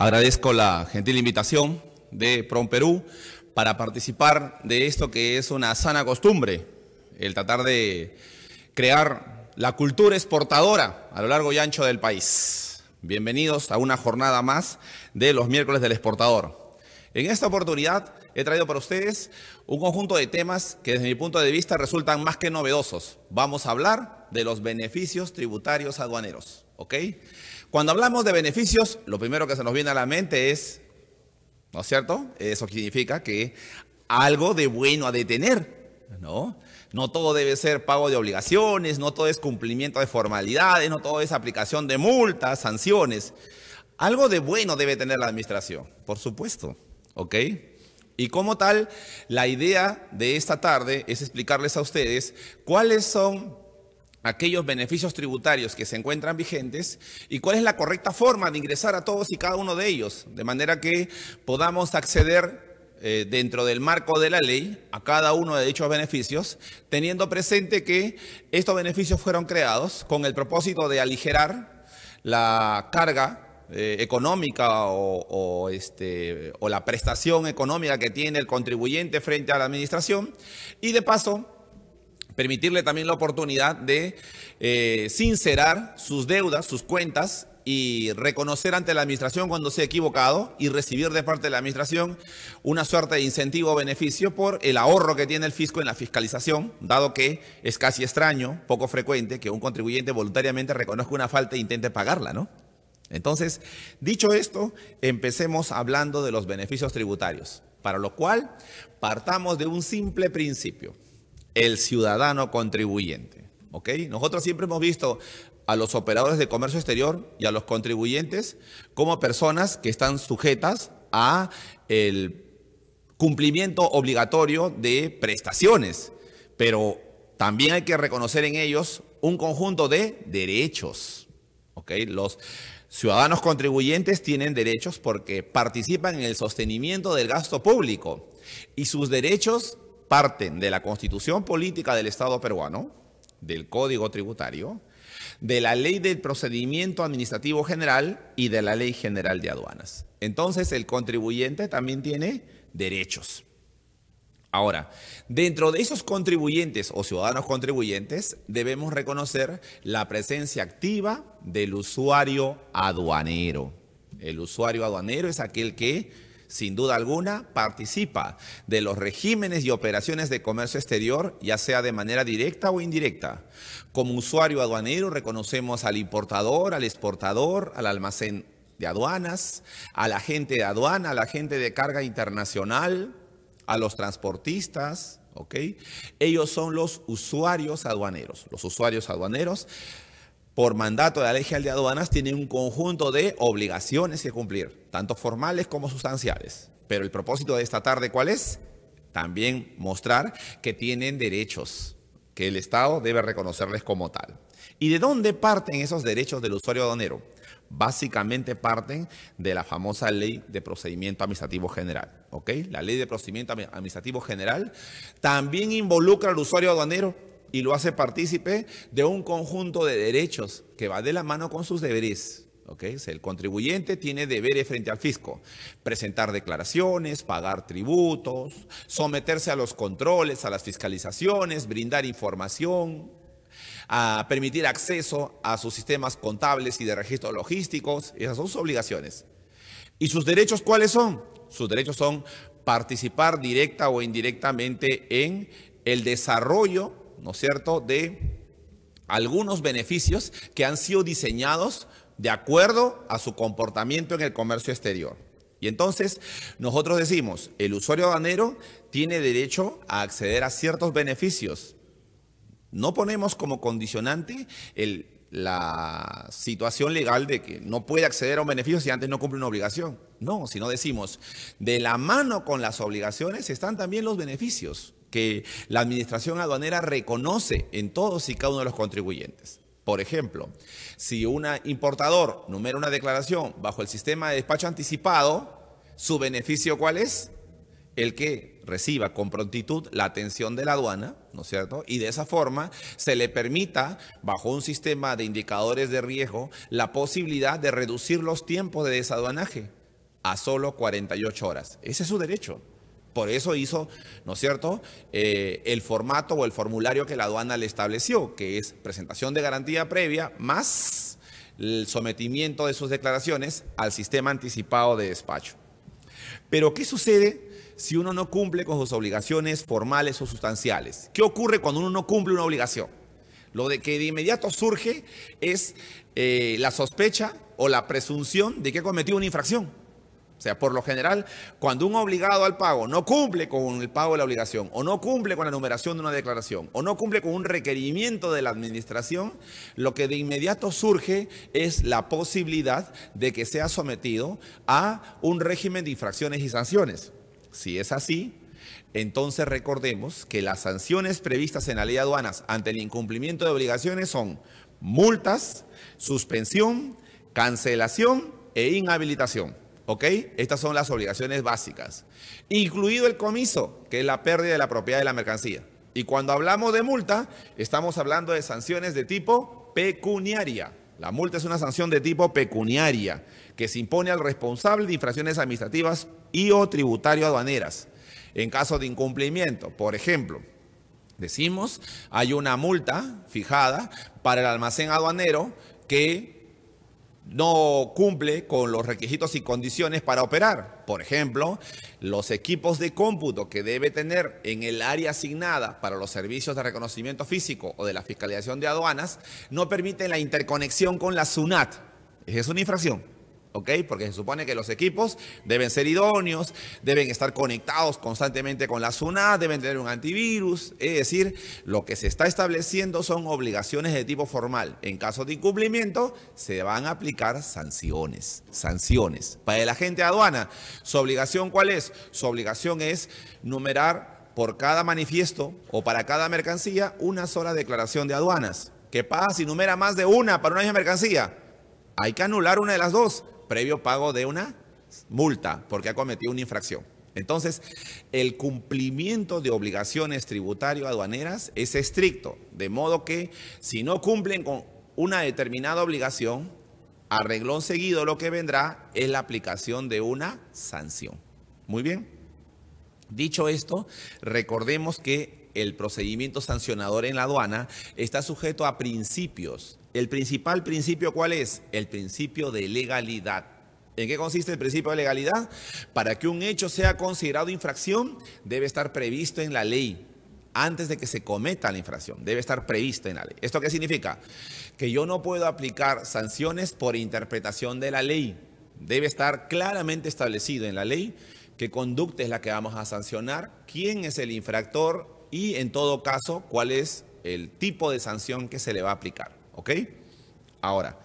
Agradezco la gentil invitación de PROM Perú para participar de esto que es una sana costumbre, el tratar de crear la cultura exportadora a lo largo y ancho del país. Bienvenidos a una jornada más de los miércoles del exportador. En esta oportunidad he traído para ustedes un conjunto de temas que desde mi punto de vista resultan más que novedosos. Vamos a hablar de los beneficios tributarios aduaneros, ¿ok? Cuando hablamos de beneficios, lo primero que se nos viene a la mente es, ¿no es cierto? Eso significa que algo de bueno de tener, ¿no? No todo debe ser pago de obligaciones, no todo es cumplimiento de formalidades, no todo es aplicación de multas, sanciones. Algo de bueno debe tener la administración, por supuesto, ¿ok? Y como tal, la idea de esta tarde es explicarles a ustedes cuáles son aquellos beneficios tributarios que se encuentran vigentes y cuál es la correcta forma de ingresar a todos y cada uno de ellos, de manera que podamos acceder eh, dentro del marco de la ley a cada uno de dichos beneficios, teniendo presente que estos beneficios fueron creados con el propósito de aligerar la carga eh, económica o, este, o la prestación económica que tiene el contribuyente frente a la administración y de paso permitirle también la oportunidad de eh, sincerar sus deudas, sus cuentas y reconocer ante la administración cuando se ha equivocado y recibir de parte de la administración una suerte de incentivo o beneficio por el ahorro que tiene el fisco en la fiscalización, dado que es casi extraño, poco frecuente, que un contribuyente voluntariamente reconozca una falta e intente pagarla, ¿no? Entonces, dicho esto, empecemos hablando de los beneficios tributarios, para lo cual partamos de un simple principio el ciudadano contribuyente. Nosotros siempre hemos visto a los operadores de comercio exterior y a los contribuyentes como personas que están sujetas a el cumplimiento obligatorio de prestaciones, pero también hay que reconocer en ellos un conjunto de derechos. Los ciudadanos contribuyentes tienen derechos porque participan en el sostenimiento del gasto público y sus derechos parten de la constitución política del Estado peruano, del Código Tributario, de la Ley del Procedimiento Administrativo General y de la Ley General de Aduanas. Entonces, el contribuyente también tiene derechos. Ahora, dentro de esos contribuyentes o ciudadanos contribuyentes, debemos reconocer la presencia activa del usuario aduanero. El usuario aduanero es aquel que sin duda alguna, participa de los regímenes y operaciones de comercio exterior, ya sea de manera directa o indirecta. Como usuario aduanero reconocemos al importador, al exportador, al almacén de aduanas, al agente de aduana, al agente de carga internacional, a los transportistas, Ellos son los usuarios aduaneros. Los usuarios aduaneros por mandato de la Ley General de Aduanas, tienen un conjunto de obligaciones que cumplir, tanto formales como sustanciales. Pero el propósito de esta tarde, ¿cuál es? También mostrar que tienen derechos, que el Estado debe reconocerles como tal. ¿Y de dónde parten esos derechos del usuario aduanero? Básicamente parten de la famosa ley de procedimiento administrativo general. ¿ok? La ley de procedimiento administrativo general también involucra al usuario aduanero y lo hace partícipe de un conjunto de derechos que va de la mano con sus deberes. El contribuyente tiene deberes frente al fisco, presentar declaraciones, pagar tributos, someterse a los controles, a las fiscalizaciones, brindar información, a permitir acceso a sus sistemas contables y de registro logísticos. Esas son sus obligaciones. ¿Y sus derechos cuáles son? Sus derechos son participar directa o indirectamente en el desarrollo ¿no es cierto?, de algunos beneficios que han sido diseñados de acuerdo a su comportamiento en el comercio exterior. Y entonces nosotros decimos, el usuario aduanero tiene derecho a acceder a ciertos beneficios. No ponemos como condicionante la situación legal de que no puede acceder a un beneficio si antes no cumple una obligación. No, sino decimos, de la mano con las obligaciones están también los beneficios que la administración aduanera reconoce en todos y cada uno de los contribuyentes. Por ejemplo, si un importador numera una declaración bajo el sistema de despacho anticipado, ¿su beneficio cuál es? El que reciba con prontitud la atención de la aduana, ¿no es cierto? Y de esa forma se le permita, bajo un sistema de indicadores de riesgo, la posibilidad de reducir los tiempos de desaduanaje a solo 48 horas. Ese es su derecho. Por eso hizo, ¿no es cierto?, eh, el formato o el formulario que la aduana le estableció, que es presentación de garantía previa más el sometimiento de sus declaraciones al sistema anticipado de despacho. Pero, ¿qué sucede si uno no cumple con sus obligaciones formales o sustanciales? ¿Qué ocurre cuando uno no cumple una obligación? Lo de que de inmediato surge es eh, la sospecha o la presunción de que cometió una infracción. O sea, por lo general, cuando un obligado al pago no cumple con el pago de la obligación, o no cumple con la numeración de una declaración, o no cumple con un requerimiento de la administración, lo que de inmediato surge es la posibilidad de que sea sometido a un régimen de infracciones y sanciones. Si es así, entonces recordemos que las sanciones previstas en la ley de aduanas ante el incumplimiento de obligaciones son multas, suspensión, cancelación e inhabilitación. ¿Ok? Estas son las obligaciones básicas. Incluido el comiso, que es la pérdida de la propiedad de la mercancía. Y cuando hablamos de multa, estamos hablando de sanciones de tipo pecuniaria. La multa es una sanción de tipo pecuniaria que se impone al responsable de infracciones administrativas y o tributario aduaneras en caso de incumplimiento. Por ejemplo, decimos, hay una multa fijada para el almacén aduanero que no cumple con los requisitos y condiciones para operar. Por ejemplo, los equipos de cómputo que debe tener en el área asignada para los servicios de reconocimiento físico o de la fiscalización de aduanas no permiten la interconexión con la SUNAT. Es una infracción. Porque se supone que los equipos deben ser idóneos, deben estar conectados constantemente con la zona, deben tener un antivirus, es decir, lo que se está estableciendo son obligaciones de tipo formal. En caso de incumplimiento, se van a aplicar sanciones, sanciones. Para el agente de aduana, ¿su obligación cuál es? Su obligación es numerar por cada manifiesto o para cada mercancía una sola declaración de aduanas. ¿Qué pasa si numera más de una para una misma mercancía? Hay que anular una de las dos previo pago de una multa porque ha cometido una infracción. Entonces, el cumplimiento de obligaciones tributarias aduaneras es estricto, de modo que si no cumplen con una determinada obligación, arreglón seguido lo que vendrá es la aplicación de una sanción. Muy bien. Dicho esto, recordemos que el procedimiento sancionador en la aduana está sujeto a principios el principal principio, ¿cuál es? El principio de legalidad. ¿En qué consiste el principio de legalidad? Para que un hecho sea considerado infracción, debe estar previsto en la ley antes de que se cometa la infracción. Debe estar previsto en la ley. ¿Esto qué significa? Que yo no puedo aplicar sanciones por interpretación de la ley. Debe estar claramente establecido en la ley qué conducta es la que vamos a sancionar, quién es el infractor y en todo caso cuál es el tipo de sanción que se le va a aplicar. ¿Ok? Ahora,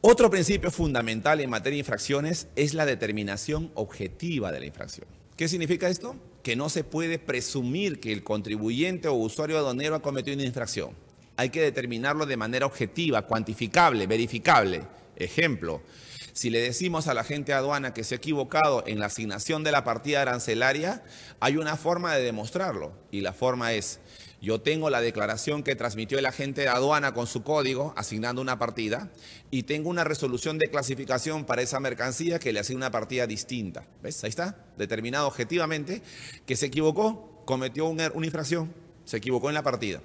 otro principio fundamental en materia de infracciones es la determinación objetiva de la infracción. ¿Qué significa esto? Que no se puede presumir que el contribuyente o usuario aduanero ha cometido una infracción. Hay que determinarlo de manera objetiva, cuantificable, verificable. Ejemplo, si le decimos a la gente aduana que se ha equivocado en la asignación de la partida arancelaria, hay una forma de demostrarlo y la forma es yo tengo la declaración que transmitió el agente de aduana con su código asignando una partida y tengo una resolución de clasificación para esa mercancía que le asigna una partida distinta. ¿Ves? Ahí está, determinado objetivamente que se equivocó, cometió una, er-, una infracción, se equivocó en la partida.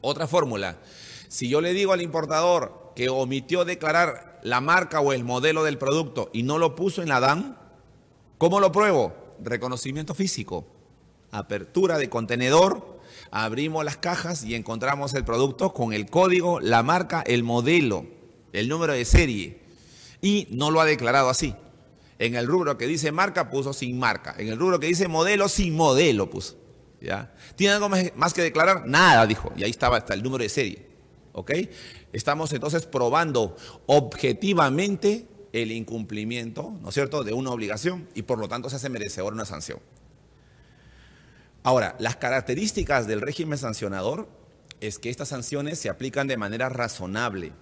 Otra fórmula, si yo le digo al importador que omitió declarar la marca o el modelo del producto y no lo puso en la DAN, ¿cómo lo pruebo? Reconocimiento físico, apertura de contenedor, abrimos las cajas y encontramos el producto con el código, la marca, el modelo, el número de serie. Y no lo ha declarado así. En el rubro que dice marca puso sin marca. En el rubro que dice modelo, sin modelo puso. ¿Ya? ¿Tiene algo más que declarar? Nada, dijo. Y ahí estaba hasta el número de serie. ¿Ok? Estamos entonces probando objetivamente el incumplimiento, ¿no es cierto?, de una obligación y por lo tanto se hace merecedor una sanción. Ahora, las características del régimen sancionador es que estas sanciones se aplican de manera razonable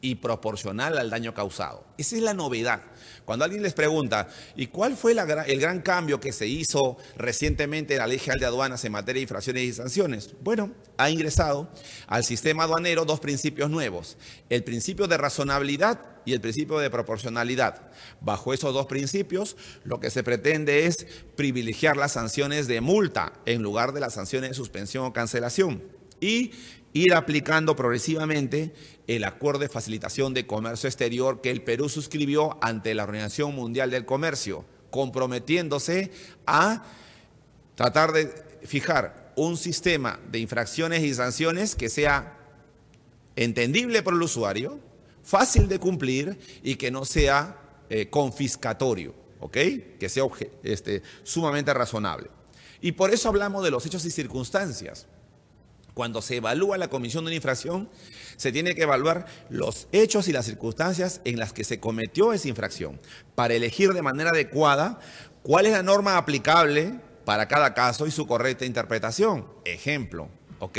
y proporcional al daño causado. Esa es la novedad. Cuando alguien les pregunta, ¿y cuál fue el gran cambio que se hizo recientemente en la Ley General de Aduanas en materia de infracciones y sanciones? Bueno, ha ingresado al sistema aduanero dos principios nuevos, el principio de razonabilidad y el principio de proporcionalidad. Bajo esos dos principios, lo que se pretende es privilegiar las sanciones de multa en lugar de las sanciones de suspensión o cancelación y ir aplicando progresivamente el acuerdo de facilitación de comercio exterior que el Perú suscribió ante la Organización Mundial del Comercio, comprometiéndose a tratar de fijar un sistema de infracciones y sanciones que sea entendible por el usuario, fácil de cumplir y que no sea eh, confiscatorio, ¿ok? Que sea este, sumamente razonable. Y por eso hablamos de los hechos y circunstancias. Cuando se evalúa la comisión de una infracción, se tiene que evaluar los hechos y las circunstancias en las que se cometió esa infracción para elegir de manera adecuada cuál es la norma aplicable para cada caso y su correcta interpretación. Ejemplo, ¿ok?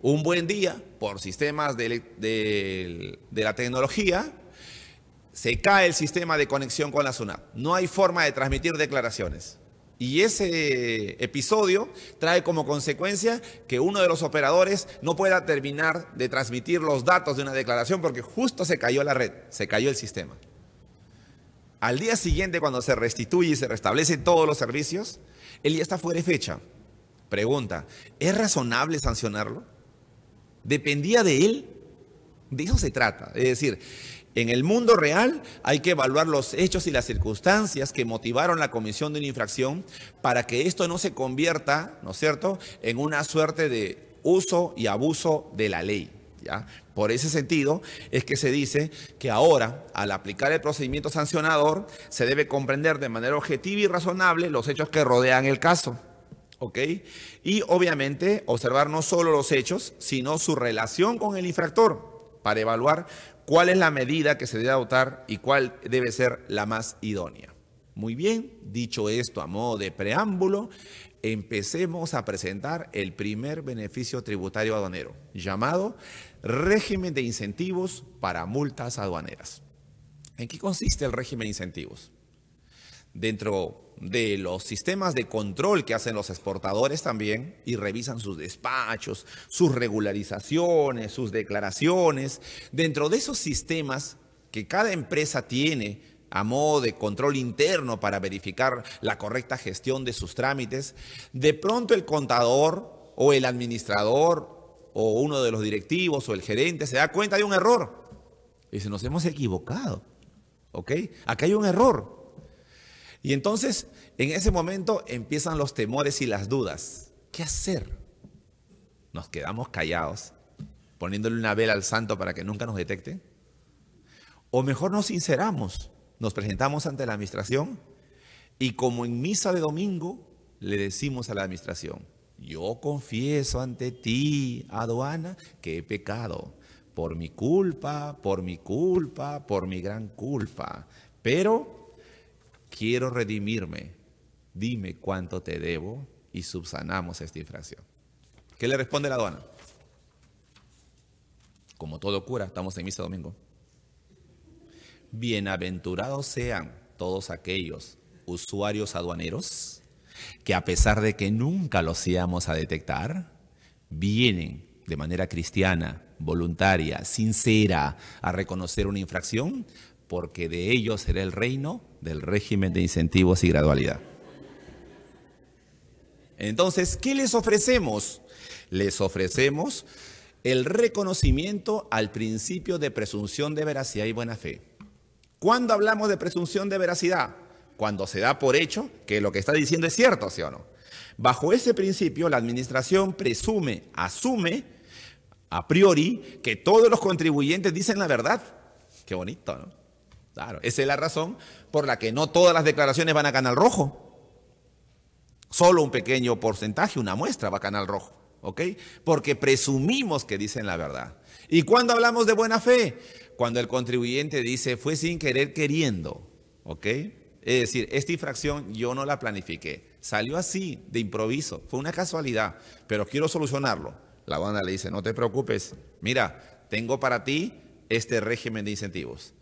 Un buen día, por sistemas de, la tecnología, se cae el sistema de conexión con la SUNAP. No hay forma de transmitir declaraciones. Y ese episodio trae como consecuencia que uno de los operadores no pueda terminar de transmitir los datos de una declaración porque justo se cayó la red, se cayó el sistema. Al día siguiente, cuando se restituye y se restablecen todos los servicios, él ya está fuera de fecha. Pregunta, ¿es razonable sancionarlo? ¿Dependía de él? De eso se trata. Es decir, en el mundo real hay que evaluar los hechos y las circunstancias que motivaron la comisión de una infracción para que esto no se convierta, ¿no es cierto?, en una suerte de uso y abuso de la ley. ¿ya? Por ese sentido es que se dice que ahora, al aplicar el procedimiento sancionador, se debe comprender de manera objetiva y razonable los hechos que rodean el caso. ¿Ok? Y obviamente observar no solo los hechos, sino su relación con el infractor para evaluar cuál es la medida que se debe adoptar y cuál debe ser la más idónea. Muy bien, dicho esto a modo de preámbulo, empecemos a presentar el primer beneficio tributario aduanero, llamado régimen de incentivos para multas aduaneras. ¿En qué consiste el régimen de incentivos? Dentro de los sistemas de control que hacen los exportadores también y revisan sus despachos, sus regularizaciones, sus declaraciones. Dentro de esos sistemas que cada empresa tiene a modo de control interno para verificar la correcta gestión de sus trámites, de pronto el contador o el administrador o uno de los directivos o el gerente se da cuenta de un error. Y dice, nos hemos equivocado. ¿Ok? Acá hay un error. Y entonces, en ese momento empiezan los temores y las dudas. ¿Qué hacer? Nos quedamos callados, poniéndole una vela al santo para que nunca nos detecte. O mejor nos sinceramos, nos presentamos ante la administración y como en misa de domingo le decimos a la administración, yo confieso ante ti, aduana, que he pecado por mi culpa, por mi culpa, por mi gran culpa. Pero quiero redimirme, dime cuánto te debo y subsanamos esta infracción. ¿Qué le responde la aduana? Como todo cura, estamos en misa domingo. Bienaventurados sean todos aquellos usuarios aduaneros que a pesar de que nunca los íbamos a detectar, vienen de manera cristiana, voluntaria, sincera, a reconocer una infracción porque de ellos será el reino del régimen de incentivos y gradualidad. Entonces, ¿qué les ofrecemos? Les ofrecemos el reconocimiento al principio de presunción de veracidad y buena fe. ¿Cuándo hablamos de presunción de veracidad? Cuando se da por hecho que lo que está diciendo es cierto, ¿sí o no? Bajo ese principio, la administración presume, asume a priori que todos los contribuyentes dicen la verdad. Qué bonito, ¿no? Claro, esa es la razón por la que no todas las declaraciones van a Canal Rojo. Solo un pequeño porcentaje, una muestra va a Canal Rojo, ¿ok? Porque presumimos que dicen la verdad. ¿Y cuando hablamos de buena fe? Cuando el contribuyente dice fue sin querer queriendo, ¿ok? Es decir, esta infracción yo no la planifiqué. Salió así, de improviso. Fue una casualidad, pero quiero solucionarlo. La banda le dice, no te preocupes. Mira, tengo para ti este régimen de incentivos.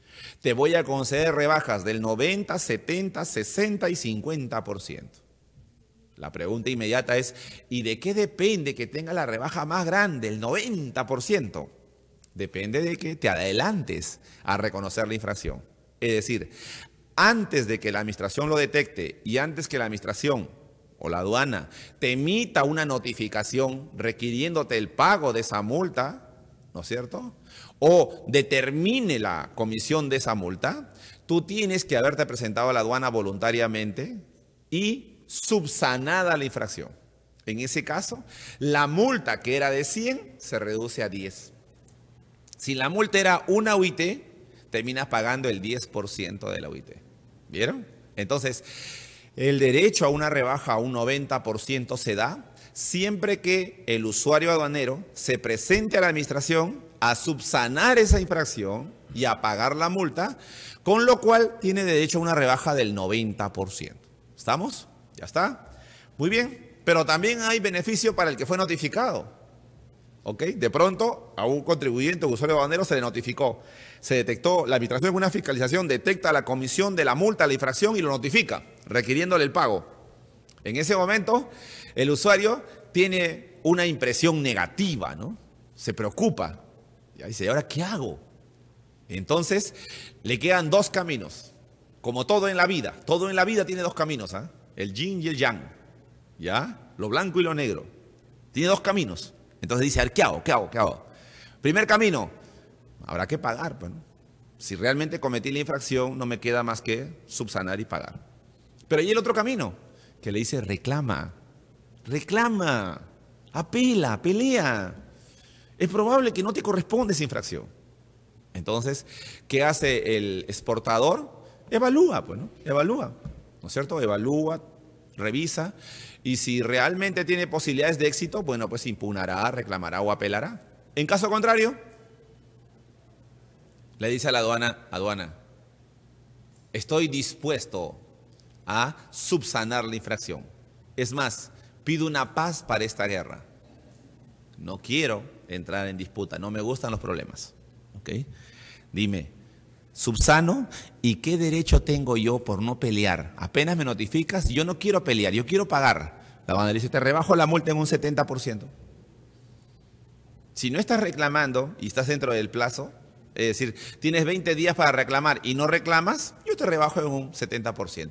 Te voy a conceder rebajas del 90, 70, 60 y 50%. La pregunta inmediata es, ¿y de qué depende que tenga la rebaja más grande, el 90%? Depende de que te adelantes a reconocer la infracción. Es decir, antes de que la administración lo detecte y antes que la administración o la aduana te emita una notificación requiriéndote el pago de esa multa, ¿no es cierto? o determine la comisión de esa multa, tú tienes que haberte presentado a la aduana voluntariamente y subsanada la infracción. En ese caso, la multa que era de 100 se reduce a 10. Si la multa era una UIT, terminas pagando el 10% de la UIT. ¿Vieron? Entonces, el derecho a una rebaja a un 90% se da siempre que el usuario aduanero se presente a la administración a subsanar esa infracción y a pagar la multa, con lo cual tiene derecho a una rebaja del 90%. ¿Estamos? ¿Ya está? Muy bien, pero también hay beneficio para el que fue notificado. ¿ok? De pronto, a un contribuyente o usuario bandero se le notificó. Se detectó, la administración de una fiscalización detecta la comisión de la multa, la infracción y lo notifica, requiriéndole el pago. En ese momento, el usuario tiene una impresión negativa, ¿no? Se preocupa. Ya dice, ¿y ahora qué hago? Entonces, le quedan dos caminos. Como todo en la vida. Todo en la vida tiene dos caminos. ah El yin y el yang. ¿Ya? Lo blanco y lo negro. Tiene dos caminos. Entonces dice, ¿qué hago? ¿Qué hago? ¿Qué hago? Primer camino. Habrá que pagar. bueno pues, Si realmente cometí la infracción, no me queda más que subsanar y pagar. Pero hay el otro camino. Que le dice, reclama. Reclama. Apela. Pelea es probable que no te corresponde esa infracción. Entonces, ¿qué hace el exportador? Evalúa, pues, ¿no? Evalúa, ¿no es cierto? Evalúa, revisa, y si realmente tiene posibilidades de éxito, bueno, pues impugnará, reclamará o apelará. En caso contrario, le dice a la aduana, aduana, estoy dispuesto a subsanar la infracción. Es más, pido una paz para esta guerra. No quiero entrar en disputa. No me gustan los problemas. ¿okay? Dime, subsano y qué derecho tengo yo por no pelear. Apenas me notificas, yo no quiero pelear, yo quiero pagar. La banda dice, te rebajo la multa en un 70%. Si no estás reclamando y estás dentro del plazo, es decir, tienes 20 días para reclamar y no reclamas, yo te rebajo en un 70%.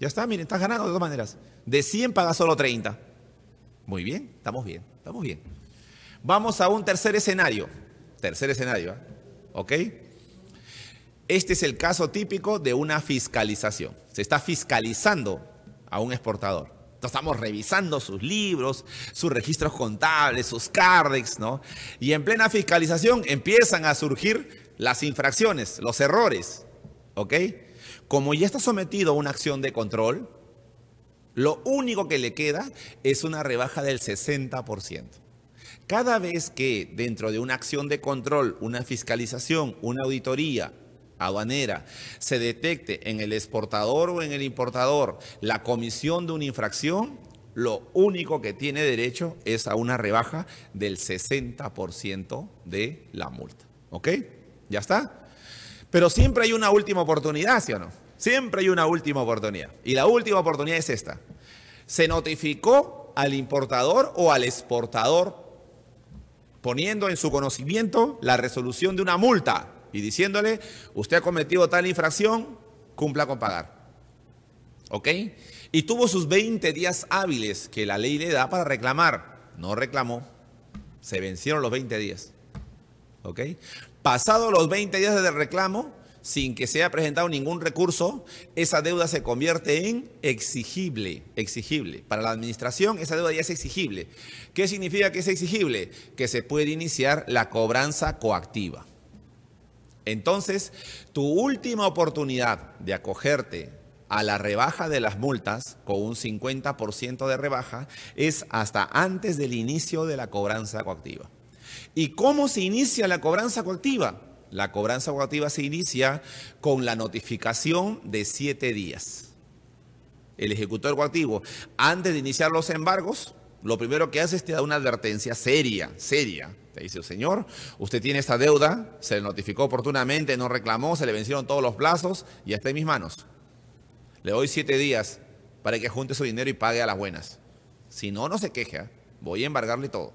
Ya está, miren, estás ganando de dos maneras. De 100 pagas solo 30. Muy bien, estamos bien, estamos bien. Vamos a un tercer escenario. Tercer escenario, ¿ah? ¿ok? Este es el caso típico de una fiscalización. Se está fiscalizando a un exportador. Estamos revisando sus libros, sus registros contables, sus CARDEX, ¿no? Y en plena fiscalización empiezan a surgir las infracciones, los errores, ¿ok? Como ya está sometido a una acción de control, lo único que le queda es una rebaja del 60%. Cada vez que dentro de una acción de control, una fiscalización, una auditoría aduanera se detecte en el exportador o en el importador la comisión de una infracción, lo único que tiene derecho es a una rebaja del 60% de la multa. ¿Ok? ¿Ya está? Pero siempre hay una última oportunidad, ¿sí o no? Siempre hay una última oportunidad. Y la última oportunidad es esta. Se notificó al importador o al exportador poniendo en su conocimiento la resolución de una multa y diciéndole, usted ha cometido tal infracción, cumpla con pagar. ¿Ok? Y tuvo sus 20 días hábiles que la ley le da para reclamar. No reclamó. Se vencieron los 20 días. ¿Ok? Pasados los 20 días de reclamo, sin que se haya presentado ningún recurso, esa deuda se convierte en exigible, exigible. Para la administración esa deuda ya es exigible. ¿Qué significa que es exigible? Que se puede iniciar la cobranza coactiva. Entonces, tu última oportunidad de acogerte a la rebaja de las multas, con un 50% de rebaja, es hasta antes del inicio de la cobranza coactiva. ¿Y cómo se inicia la cobranza coactiva? La cobranza coactiva se inicia con la notificación de siete días. El ejecutor coactivo, antes de iniciar los embargos, lo primero que hace es te da una advertencia seria, seria. Te dice, señor, usted tiene esta deuda, se le notificó oportunamente, no reclamó, se le vencieron todos los plazos y está en mis manos. Le doy siete días para que junte su dinero y pague a las buenas. Si no, no se queja, ¿ah? voy a embargarle todo.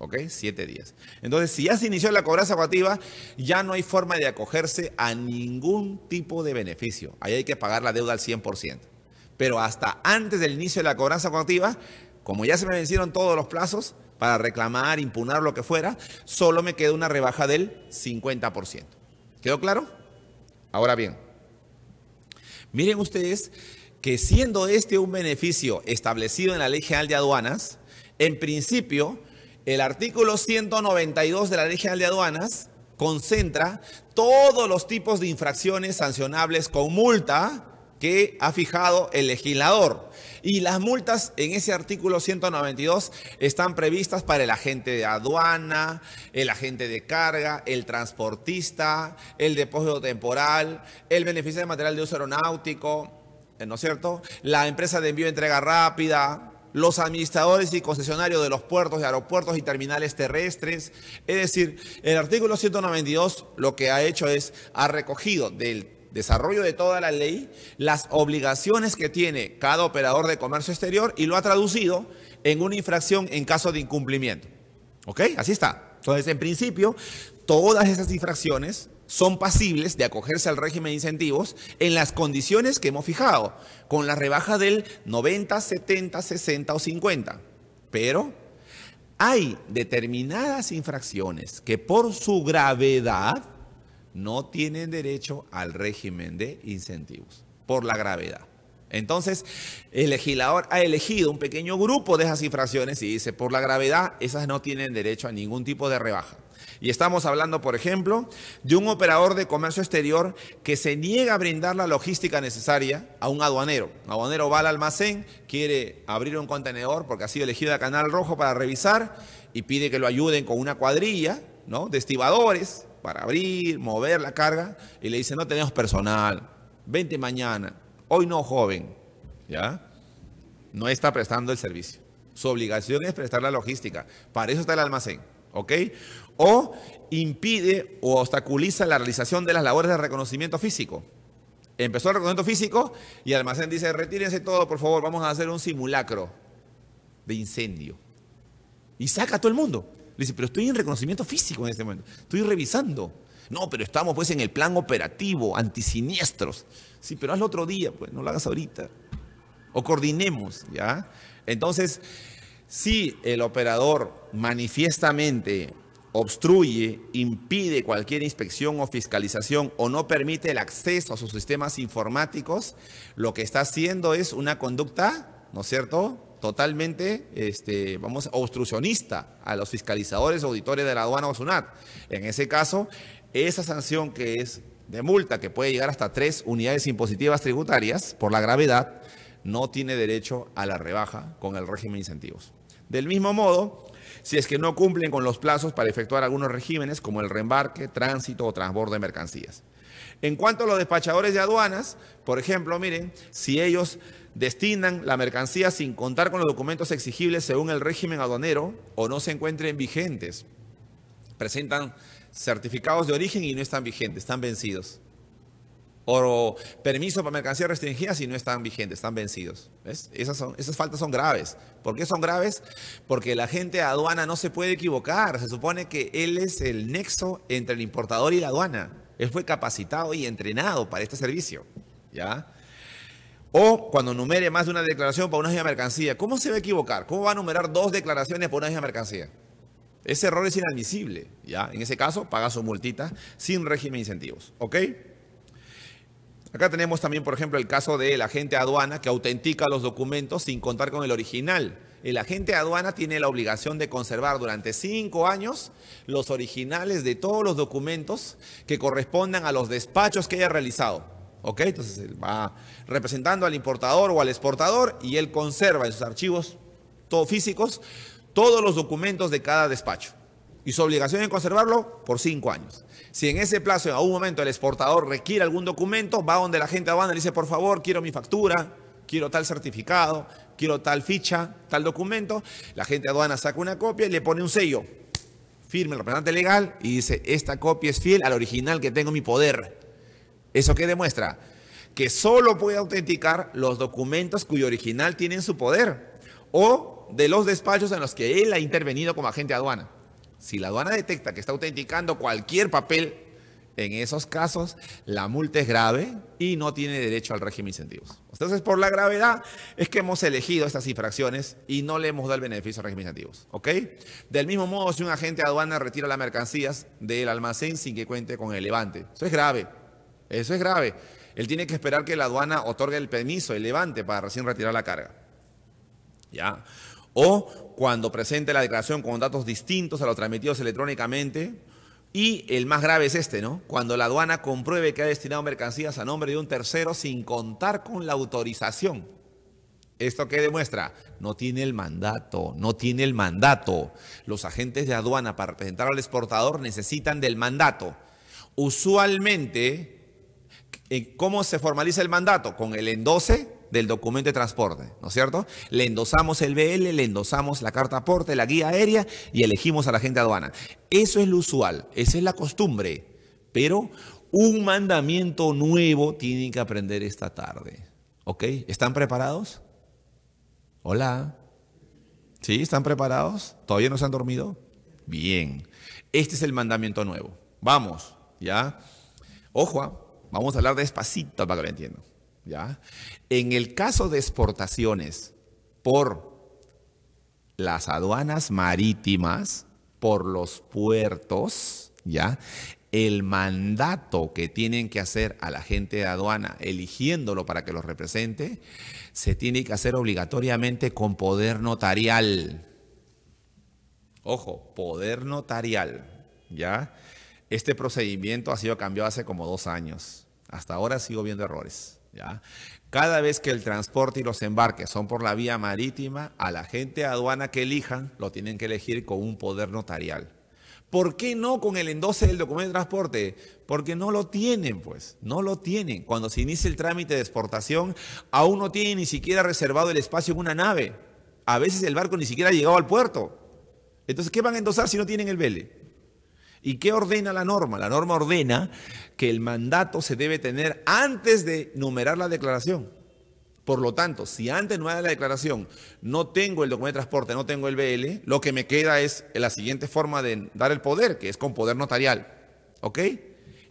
¿ok? Siete días. Entonces, si ya se inició la cobranza coactiva, ya no hay forma de acogerse a ningún tipo de beneficio. Ahí hay que pagar la deuda al 100%. Pero hasta antes del inicio de la cobranza coactiva, como ya se me vencieron todos los plazos para reclamar, impugnar, lo que fuera, solo me queda una rebaja del 50%. ¿Quedó claro? Ahora bien, miren ustedes que siendo este un beneficio establecido en la Ley General de Aduanas, en principio el artículo 192 de la Ley General de Aduanas concentra todos los tipos de infracciones sancionables con multa que ha fijado el legislador. Y las multas en ese artículo 192 están previstas para el agente de aduana, el agente de carga, el transportista, el depósito temporal, el beneficio de material de uso aeronáutico, ¿no es cierto? La empresa de envío y entrega rápida, los administradores y concesionarios de los puertos y aeropuertos y terminales terrestres. Es decir, el artículo 192 lo que ha hecho es, ha recogido del desarrollo de toda la ley las obligaciones que tiene cada operador de comercio exterior y lo ha traducido en una infracción en caso de incumplimiento. ¿Ok? Así está. Entonces, en principio, todas esas infracciones son pasibles de acogerse al régimen de incentivos en las condiciones que hemos fijado, con la rebaja del 90, 70, 60 o 50. Pero hay determinadas infracciones que por su gravedad no tienen derecho al régimen de incentivos, por la gravedad. Entonces, el legislador ha elegido un pequeño grupo de esas infracciones y dice, por la gravedad, esas no tienen derecho a ningún tipo de rebaja. Y estamos hablando, por ejemplo, de un operador de comercio exterior que se niega a brindar la logística necesaria a un aduanero. Un aduanero va al almacén, quiere abrir un contenedor porque ha sido elegido a Canal Rojo para revisar y pide que lo ayuden con una cuadrilla ¿no? de estibadores para abrir, mover la carga y le dice, no tenemos personal, vente mañana, hoy no joven, ¿ya? No está prestando el servicio. Su obligación es prestar la logística, para eso está el almacén, ¿ok? o impide o obstaculiza la realización de las labores de reconocimiento físico. Empezó el reconocimiento físico y el almacén dice, retírense todo, por favor, vamos a hacer un simulacro de incendio. Y saca a todo el mundo. dice, pero estoy en reconocimiento físico en este momento, estoy revisando. No, pero estamos pues en el plan operativo, antisiniestros. Sí, pero hazlo otro día, pues no lo hagas ahorita. O coordinemos, ¿ya? Entonces, si el operador manifiestamente obstruye, impide cualquier inspección o fiscalización o no permite el acceso a sus sistemas informáticos, lo que está haciendo es una conducta, ¿no es cierto?, totalmente, este, vamos, obstruccionista a los fiscalizadores, auditores de la aduana o SUNAT. En ese caso, esa sanción que es de multa, que puede llegar hasta tres unidades impositivas tributarias por la gravedad, no tiene derecho a la rebaja con el régimen de incentivos. Del mismo modo, si es que no cumplen con los plazos para efectuar algunos regímenes como el reembarque, tránsito o transbordo de mercancías. En cuanto a los despachadores de aduanas, por ejemplo, miren, si ellos destinan la mercancía sin contar con los documentos exigibles según el régimen aduanero o no se encuentren vigentes, presentan certificados de origen y no están vigentes, están vencidos o permiso para mercancía restringida si no están vigentes, están vencidos. Esas, son, esas faltas son graves. ¿Por qué son graves? Porque la gente aduana no se puede equivocar. Se supone que él es el nexo entre el importador y la aduana. Él fue capacitado y entrenado para este servicio. ¿Ya? O cuando numere más de una declaración para una misma mercancía. ¿Cómo se va a equivocar? ¿Cómo va a numerar dos declaraciones para una misma mercancía? Ese error es inadmisible. ¿ya? En ese caso, paga su multita sin régimen de incentivos. ¿Ok? Acá tenemos también, por ejemplo, el caso del agente aduana que autentica los documentos sin contar con el original. El agente aduana tiene la obligación de conservar durante cinco años los originales de todos los documentos que correspondan a los despachos que haya realizado. Entonces va representando al importador o al exportador y él conserva en sus archivos físicos todos los documentos de cada despacho. Y su obligación es conservarlo por cinco años. Si en ese plazo, en algún momento, el exportador requiere algún documento, va donde la gente aduana y dice, por favor, quiero mi factura, quiero tal certificado, quiero tal ficha, tal documento. La gente aduana saca una copia y le pone un sello. Firme el representante legal y dice, esta copia es fiel al original que tengo en mi poder. ¿Eso qué demuestra? Que solo puede autenticar los documentos cuyo original tiene en su poder o de los despachos en los que él ha intervenido como agente aduana. Si la aduana detecta que está autenticando cualquier papel, en esos casos la multa es grave y no tiene derecho al régimen de incentivos. Entonces, por la gravedad es que hemos elegido estas infracciones y no le hemos dado el beneficio al régimen incentivos. ¿Ok? Del mismo modo, si un agente aduana retira las mercancías del almacén sin que cuente con el levante, eso es grave. Eso es grave. Él tiene que esperar que la aduana otorgue el permiso, el levante, para recién retirar la carga. ¿Ya? o cuando presente la declaración con datos distintos a los transmitidos electrónicamente. Y el más grave es este, ¿no? Cuando la aduana compruebe que ha destinado mercancías a nombre de un tercero sin contar con la autorización. ¿Esto qué demuestra? No tiene el mandato, no tiene el mandato. Los agentes de aduana para representar al exportador necesitan del mandato. Usualmente, ¿cómo se formaliza el mandato? Con el endose del documento de transporte, ¿no es cierto? Le endosamos el BL, le endosamos la carta aporte, la guía aérea y elegimos a la gente aduana. Eso es lo usual, esa es la costumbre, pero un mandamiento nuevo tienen que aprender esta tarde, ¿ok? ¿Están preparados? Hola. ¿Sí? ¿Están preparados? ¿Todavía no se han dormido? Bien. Este es el mandamiento nuevo. Vamos, ¿ya? Ojo, ¿ah? vamos a hablar despacito para que lo entiendan. ¿ya? En el caso de exportaciones por las aduanas marítimas, por los puertos, ¿ya? El mandato que tienen que hacer a la gente de aduana, eligiéndolo para que los represente, se tiene que hacer obligatoriamente con poder notarial. Ojo, poder notarial, ¿ya? Este procedimiento ha sido cambiado hace como dos años. Hasta ahora sigo viendo errores. ¿ya? Cada vez que el transporte y los embarques son por la vía marítima, a la gente aduana que elijan lo tienen que elegir con un poder notarial. ¿Por qué no con el endose del documento de transporte? Porque no lo tienen, pues, no lo tienen. Cuando se inicia el trámite de exportación, aún no tienen ni siquiera reservado el espacio en una nave. A veces el barco ni siquiera ha llegado al puerto. Entonces, ¿qué van a endosar si no tienen el vele? ¿Y qué ordena la norma? La norma ordena que el mandato se debe tener antes de numerar la declaración. Por lo tanto, si antes no hay la declaración, no tengo el documento de transporte, no tengo el BL, lo que me queda es la siguiente forma de dar el poder, que es con poder notarial. ¿Ok?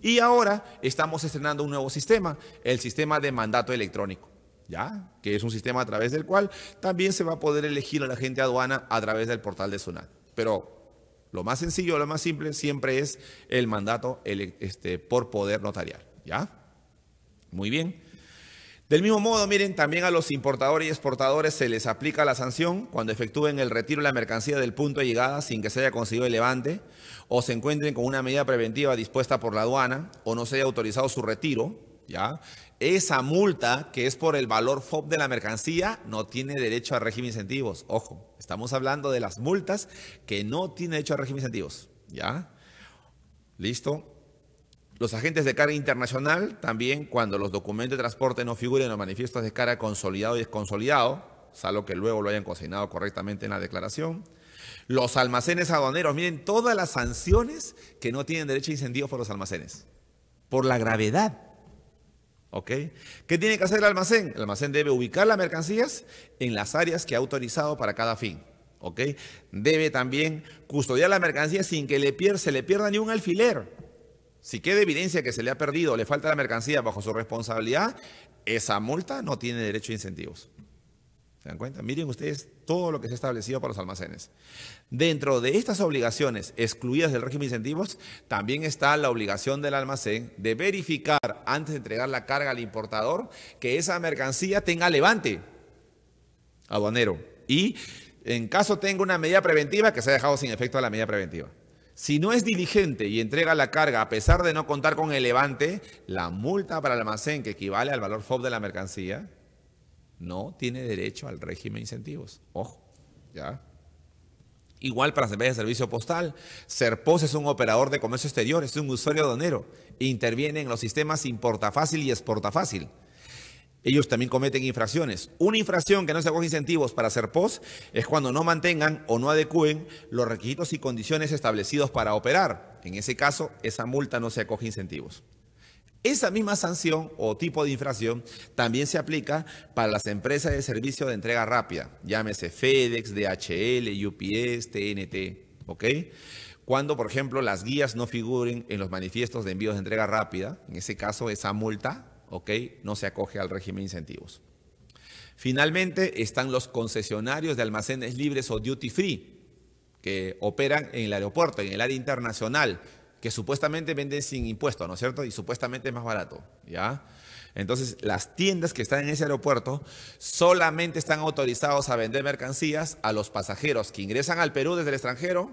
Y ahora estamos estrenando un nuevo sistema, el sistema de mandato electrónico. ¿Ya? Que es un sistema a través del cual también se va a poder elegir a la gente aduana a través del portal de SUNAT. Pero lo más sencillo, lo más simple siempre es el mandato este, por poder notarial. ¿Ya? Muy bien. Del mismo modo, miren, también a los importadores y exportadores se les aplica la sanción cuando efectúen el retiro de la mercancía del punto de llegada sin que se haya conseguido el levante o se encuentren con una medida preventiva dispuesta por la aduana o no se haya autorizado su retiro, ¿ya? esa multa que es por el valor FOB de la mercancía no tiene derecho a régimen de incentivos. Ojo, estamos hablando de las multas que no tiene derecho a régimen de incentivos. ¿Ya? ¿Listo? Los agentes de carga internacional también cuando los documentos de transporte no figuren en los manifiestos de carga consolidado y desconsolidado, salvo que luego lo hayan consignado correctamente en la declaración. Los almacenes aduaneros, miren todas las sanciones que no tienen derecho a incentivos por los almacenes, por la gravedad ¿Qué tiene que hacer el almacén? El almacén debe ubicar las mercancías en las áreas que ha autorizado para cada fin. Debe también custodiar las mercancías sin que se le pierda ni un alfiler. Si queda evidencia que se le ha perdido o le falta la mercancía bajo su responsabilidad, esa multa no tiene derecho a incentivos cuenta? Miren ustedes todo lo que se ha establecido para los almacenes. Dentro de estas obligaciones excluidas del régimen de incentivos, también está la obligación del almacén de verificar antes de entregar la carga al importador que esa mercancía tenga levante aduanero. Y en caso tenga una medida preventiva, que se ha dejado sin efecto a la medida preventiva. Si no es diligente y entrega la carga a pesar de no contar con el levante, la multa para el almacén que equivale al valor FOB de la mercancía no tiene derecho al régimen de incentivos. Ojo, ¿ya? Igual para las empresas de servicio postal, Serpos es un operador de comercio exterior, es un usuario donero. interviene en los sistemas importa fácil y exporta fácil. Ellos también cometen infracciones. Una infracción que no se acoge incentivos para Serpos es cuando no mantengan o no adecúen los requisitos y condiciones establecidos para operar. En ese caso, esa multa no se acoge incentivos. Esa misma sanción o tipo de infracción también se aplica para las empresas de servicio de entrega rápida, llámese FedEx, DHL, UPS, TNT, ¿ok? Cuando, por ejemplo, las guías no figuren en los manifiestos de envíos de entrega rápida, en ese caso esa multa, ¿ok? No se acoge al régimen de incentivos. Finalmente están los concesionarios de almacenes libres o duty free que operan en el aeropuerto, en el área internacional, que supuestamente venden sin impuesto, ¿no es cierto? Y supuestamente es más barato, ¿ya? Entonces, las tiendas que están en ese aeropuerto solamente están autorizados a vender mercancías a los pasajeros que ingresan al Perú desde el extranjero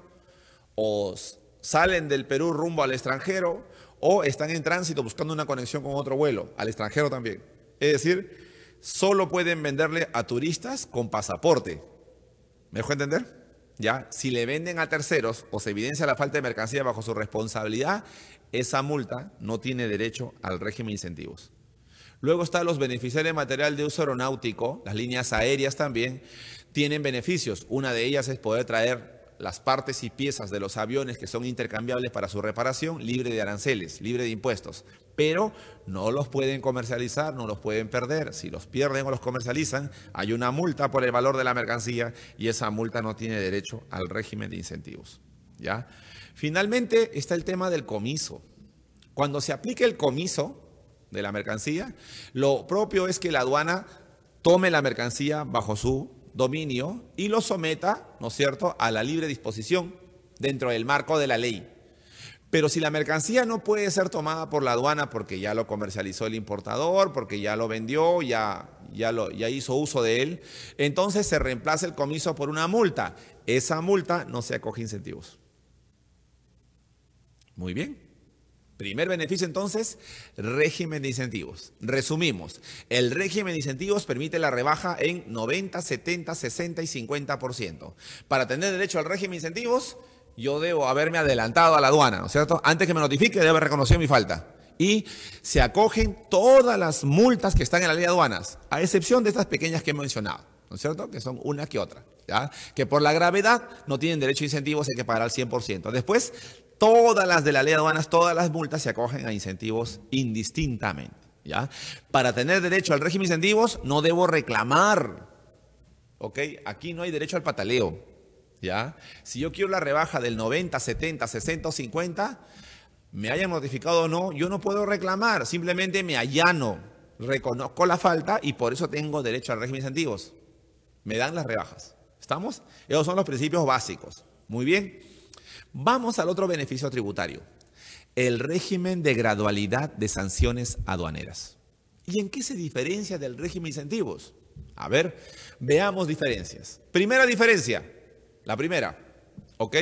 o salen del Perú rumbo al extranjero o están en tránsito buscando una conexión con otro vuelo, al extranjero también. Es decir, solo pueden venderle a turistas con pasaporte. ¿Me dejó entender? ¿ya? Si le venden a terceros o se evidencia la falta de mercancía bajo su responsabilidad, esa multa no tiene derecho al régimen de incentivos. Luego están los beneficiarios de material de uso aeronáutico, las líneas aéreas también, tienen beneficios. Una de ellas es poder traer las partes y piezas de los aviones que son intercambiables para su reparación libre de aranceles, libre de impuestos pero no los pueden comercializar, no los pueden perder. Si los pierden o los comercializan, hay una multa por el valor de la mercancía y esa multa no tiene derecho al régimen de incentivos. ¿ya? Finalmente está el tema del comiso. Cuando se aplique el comiso de la mercancía, lo propio es que la aduana tome la mercancía bajo su dominio y lo someta, ¿no es cierto?, a la libre disposición dentro del marco de la ley. Pero si la mercancía no puede ser tomada por la aduana porque ya lo comercializó el importador, porque ya lo vendió, ya, ya, lo, hizo uso de él, entonces se reemplaza el comiso por una multa. Esa multa no se acoge incentivos. Muy bien. Primer beneficio entonces, régimen de incentivos. Resumimos, el régimen de incentivos permite la rebaja en 90, 70, 60 y 50%. Para tener derecho al régimen de incentivos, yo debo haberme adelantado a la aduana, ¿no es cierto? Antes que me notifique, debe reconocer mi falta. Y se acogen todas las multas que están en la ley de aduanas, a excepción de estas pequeñas que he mencionado, ¿no es cierto? Que son una que otra, ¿ya? Que por la gravedad no tienen derecho a incentivos, hay que pagar al 100%. Después, todas las de la ley de aduanas, todas las multas se acogen a incentivos indistintamente, ¿ya? Para tener derecho al régimen de incentivos, no debo reclamar, ¿ok? Aquí no hay derecho al pataleo. Si yo quiero la rebaja del 90, 70, 60 o 50, me hayan notificado o no, yo no puedo reclamar, simplemente me allano, reconozco la falta y por eso tengo derecho al régimen de incentivos Me dan las rebajas. ¿Estamos? Esos son los principios básicos. Muy bien. Vamos al otro beneficio tributario, el régimen de gradualidad de sanciones aduaneras. ¿Y en qué se diferencia del régimen de incentivos? A ver, veamos diferencias. Primera diferencia, la primera, ¿ok?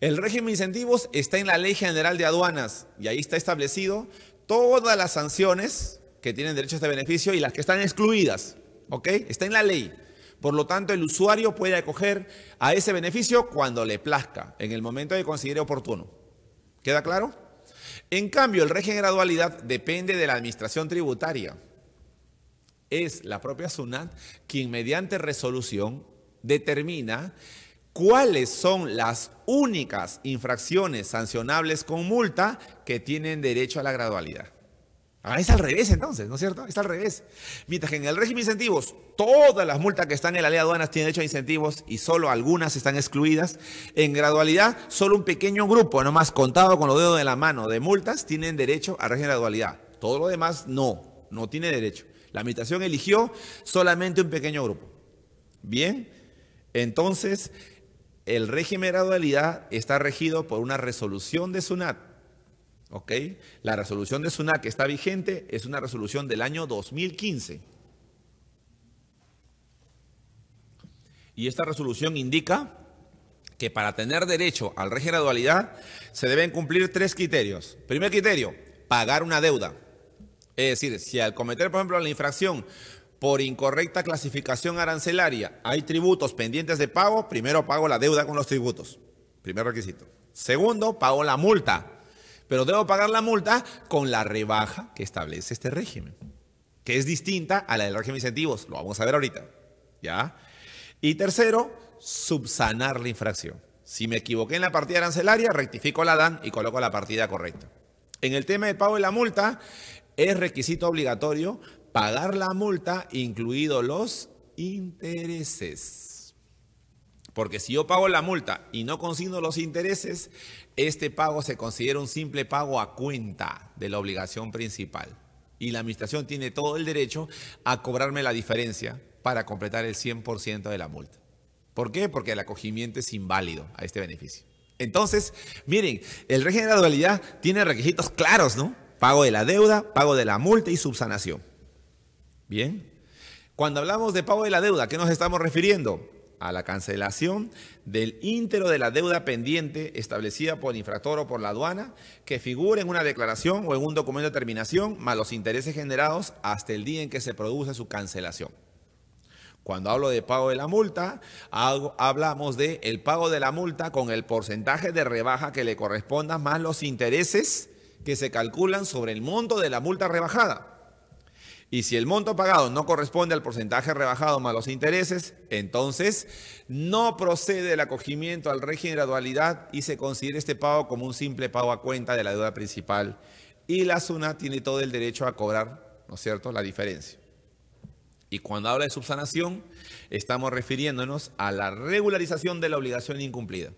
El régimen de incentivos está en la Ley General de Aduanas y ahí está establecido todas las sanciones que tienen derecho a este beneficio y las que están excluidas, ¿ok? Está en la ley. Por lo tanto, el usuario puede acoger a ese beneficio cuando le plazca, en el momento que considere oportuno. ¿Queda claro? En cambio, el régimen de gradualidad depende de la administración tributaria. Es la propia SUNAT quien mediante resolución determina cuáles son las únicas infracciones sancionables con multa que tienen derecho a la gradualidad. Ah, es al revés entonces, ¿no es cierto? Es al revés. Mientras que en el régimen de incentivos, todas las multas que están en la ley de aduanas tienen derecho a incentivos y solo algunas están excluidas, en gradualidad, solo un pequeño grupo, nomás contado con los dedos de la mano, de multas, tienen derecho a régimen de gradualidad. Todo lo demás no, no tiene derecho. La administración eligió solamente un pequeño grupo. Bien, entonces el régimen de gradualidad está regido por una resolución de SUNAT. ¿Ok? La resolución de SUNAT que está vigente es una resolución del año 2015. Y esta resolución indica que para tener derecho al régimen de gradualidad se deben cumplir tres criterios. Primer criterio, pagar una deuda. Es decir, si al cometer, por ejemplo, la infracción por incorrecta clasificación arancelaria hay tributos pendientes de pago, primero pago la deuda con los tributos. Primer requisito. Segundo, pago la multa. Pero debo pagar la multa con la rebaja que establece este régimen, que es distinta a la del régimen de incentivos. Lo vamos a ver ahorita. ¿Ya? Y tercero, subsanar la infracción. Si me equivoqué en la partida arancelaria, rectifico la DAN y coloco la partida correcta. En el tema del pago de la multa, es requisito obligatorio pagar la multa, incluido los intereses. Porque si yo pago la multa y no consigno los intereses, este pago se considera un simple pago a cuenta de la obligación principal. Y la administración tiene todo el derecho a cobrarme la diferencia para completar el 100% de la multa. ¿Por qué? Porque el acogimiento es inválido a este beneficio. Entonces, miren, el régimen de la dualidad tiene requisitos claros, ¿no? Pago de la deuda, pago de la multa y subsanación. Bien. Cuando hablamos de pago de la deuda, qué nos estamos refiriendo? A la cancelación del íntero de la deuda pendiente establecida por el infractor o por la aduana que figure en una declaración o en un documento de terminación más los intereses generados hasta el día en que se produce su cancelación. Cuando hablo de pago de la multa, hablamos de el pago de la multa con el porcentaje de rebaja que le corresponda más los intereses que se calculan sobre el monto de la multa rebajada. Y si el monto pagado no corresponde al porcentaje rebajado más los intereses, entonces no procede el acogimiento al régimen de dualidad y se considera este pago como un simple pago a cuenta de la deuda principal. Y la SUNA tiene todo el derecho a cobrar, ¿no es cierto?, la diferencia. Y cuando habla de subsanación, estamos refiriéndonos a la regularización de la obligación incumplida.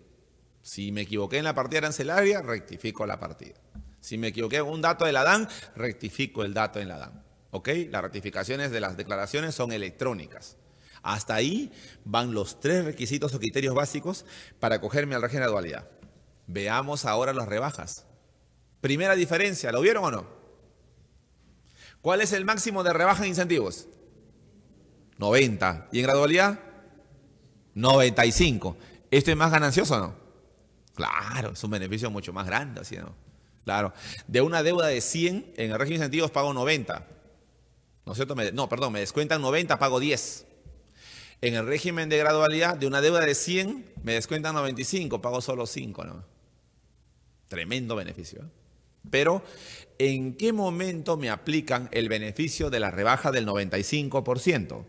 Si me equivoqué en la partida arancelaria, rectifico la partida. Si me equivoqué en un dato de la DAN, rectifico el dato en la DAN. ¿Ok? Las ratificaciones de las declaraciones son electrónicas. Hasta ahí van los tres requisitos o criterios básicos para acogerme al régimen de dualidad. Veamos ahora las rebajas. Primera diferencia, ¿lo vieron o no? ¿Cuál es el máximo de rebaja en incentivos? 90. ¿Y en gradualidad? 95. ¿Esto es más ganancioso o no? Claro, es un beneficio mucho más grande, ¿sí Claro. De una deuda de 100, en el régimen de incentivos pago 90. ¿No no, perdón, me descuentan 90, pago 10. En el régimen de gradualidad, de una deuda de 100, me descuentan 95, pago solo 5. ¿no? Tremendo beneficio. ¿eh? Pero, ¿en qué momento me aplican el beneficio de la rebaja del 95%?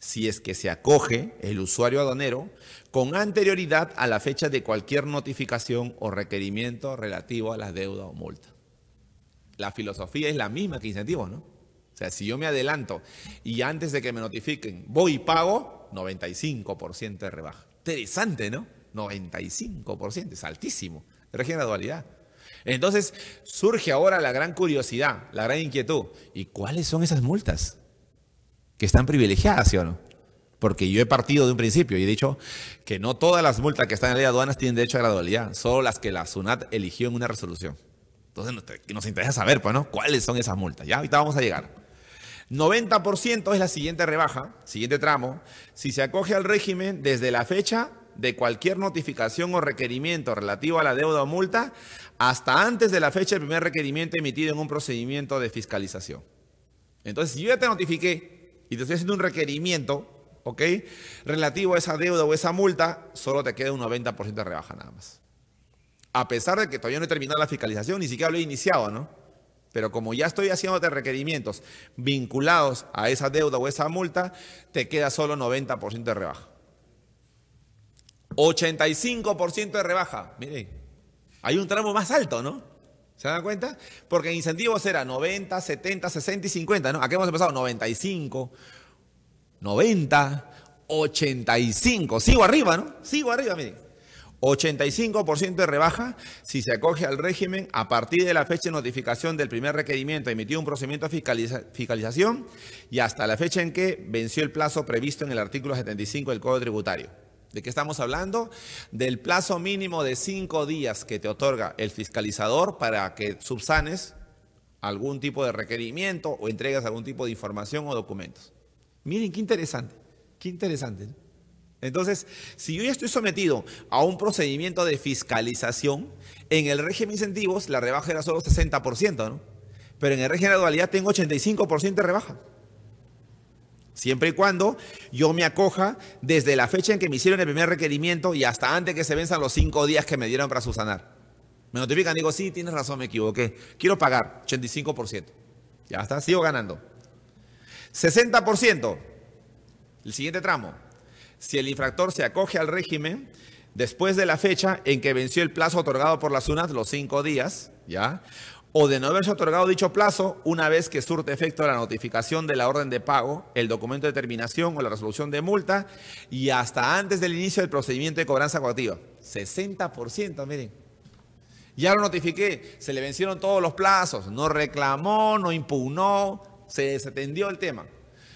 Si es que se acoge el usuario aduanero con anterioridad a la fecha de cualquier notificación o requerimiento relativo a la deuda o multa. La filosofía es la misma que incentivo, ¿no? O sea, si yo me adelanto y antes de que me notifiquen voy y pago, 95% de rebaja. Interesante, ¿no? 95%, es altísimo. la dualidad. Entonces surge ahora la gran curiosidad, la gran inquietud. ¿Y cuáles son esas multas? Que están privilegiadas, ¿sí o no? Porque yo he partido de un principio y he dicho que no todas las multas que están en la ley de aduanas tienen derecho a gradualidad, solo las que la SUNAT eligió en una resolución. Entonces nos interesa saber, pues, ¿no? ¿Cuáles son esas multas? Ya ahorita vamos a llegar. 90% es la siguiente rebaja, siguiente tramo, si se acoge al régimen desde la fecha de cualquier notificación o requerimiento relativo a la deuda o multa hasta antes de la fecha del primer requerimiento emitido en un procedimiento de fiscalización. Entonces, si yo ya te notifiqué y te estoy haciendo un requerimiento, ¿ok? Relativo a esa deuda o esa multa, solo te queda un 90% de rebaja nada más. A pesar de que todavía no he terminado la fiscalización, ni siquiera lo he iniciado, ¿no? Pero como ya estoy haciéndote requerimientos vinculados a esa deuda o esa multa, te queda solo 90% de rebaja. 85% de rebaja. Miren, hay un tramo más alto, ¿no? ¿Se dan cuenta? Porque incentivos era 90, 70, 60 y 50, ¿no? Aquí hemos empezado 95, 90, 85. Sigo arriba, ¿no? Sigo arriba, miren. 85% de rebaja si se acoge al régimen a partir de la fecha de notificación del primer requerimiento emitido un procedimiento de fiscalización y hasta la fecha en que venció el plazo previsto en el artículo 75 del Código Tributario. ¿De qué estamos hablando? Del plazo mínimo de cinco días que te otorga el fiscalizador para que subsanes algún tipo de requerimiento o entregas algún tipo de información o documentos. Miren qué interesante, qué interesante. Entonces, si yo ya estoy sometido a un procedimiento de fiscalización, en el régimen incentivos la rebaja era solo 60%, ¿no? Pero en el régimen de dualidad tengo 85% de rebaja. Siempre y cuando yo me acoja desde la fecha en que me hicieron el primer requerimiento y hasta antes que se venzan los cinco días que me dieron para subsanar. Me notifican, digo, sí, tienes razón, me equivoqué. Quiero pagar 85%. Ya está, sigo ganando. 60%, el siguiente tramo si el infractor se acoge al régimen después de la fecha en que venció el plazo otorgado por las UNAS, los cinco días, ¿ya? O de no haberse otorgado dicho plazo, una vez que surte efecto la notificación de la orden de pago, el documento de terminación o la resolución de multa, y hasta antes del inicio del procedimiento de cobranza coactiva. 60%, miren. Ya lo notifiqué, se le vencieron todos los plazos, no reclamó, no impugnó, se desatendió el tema.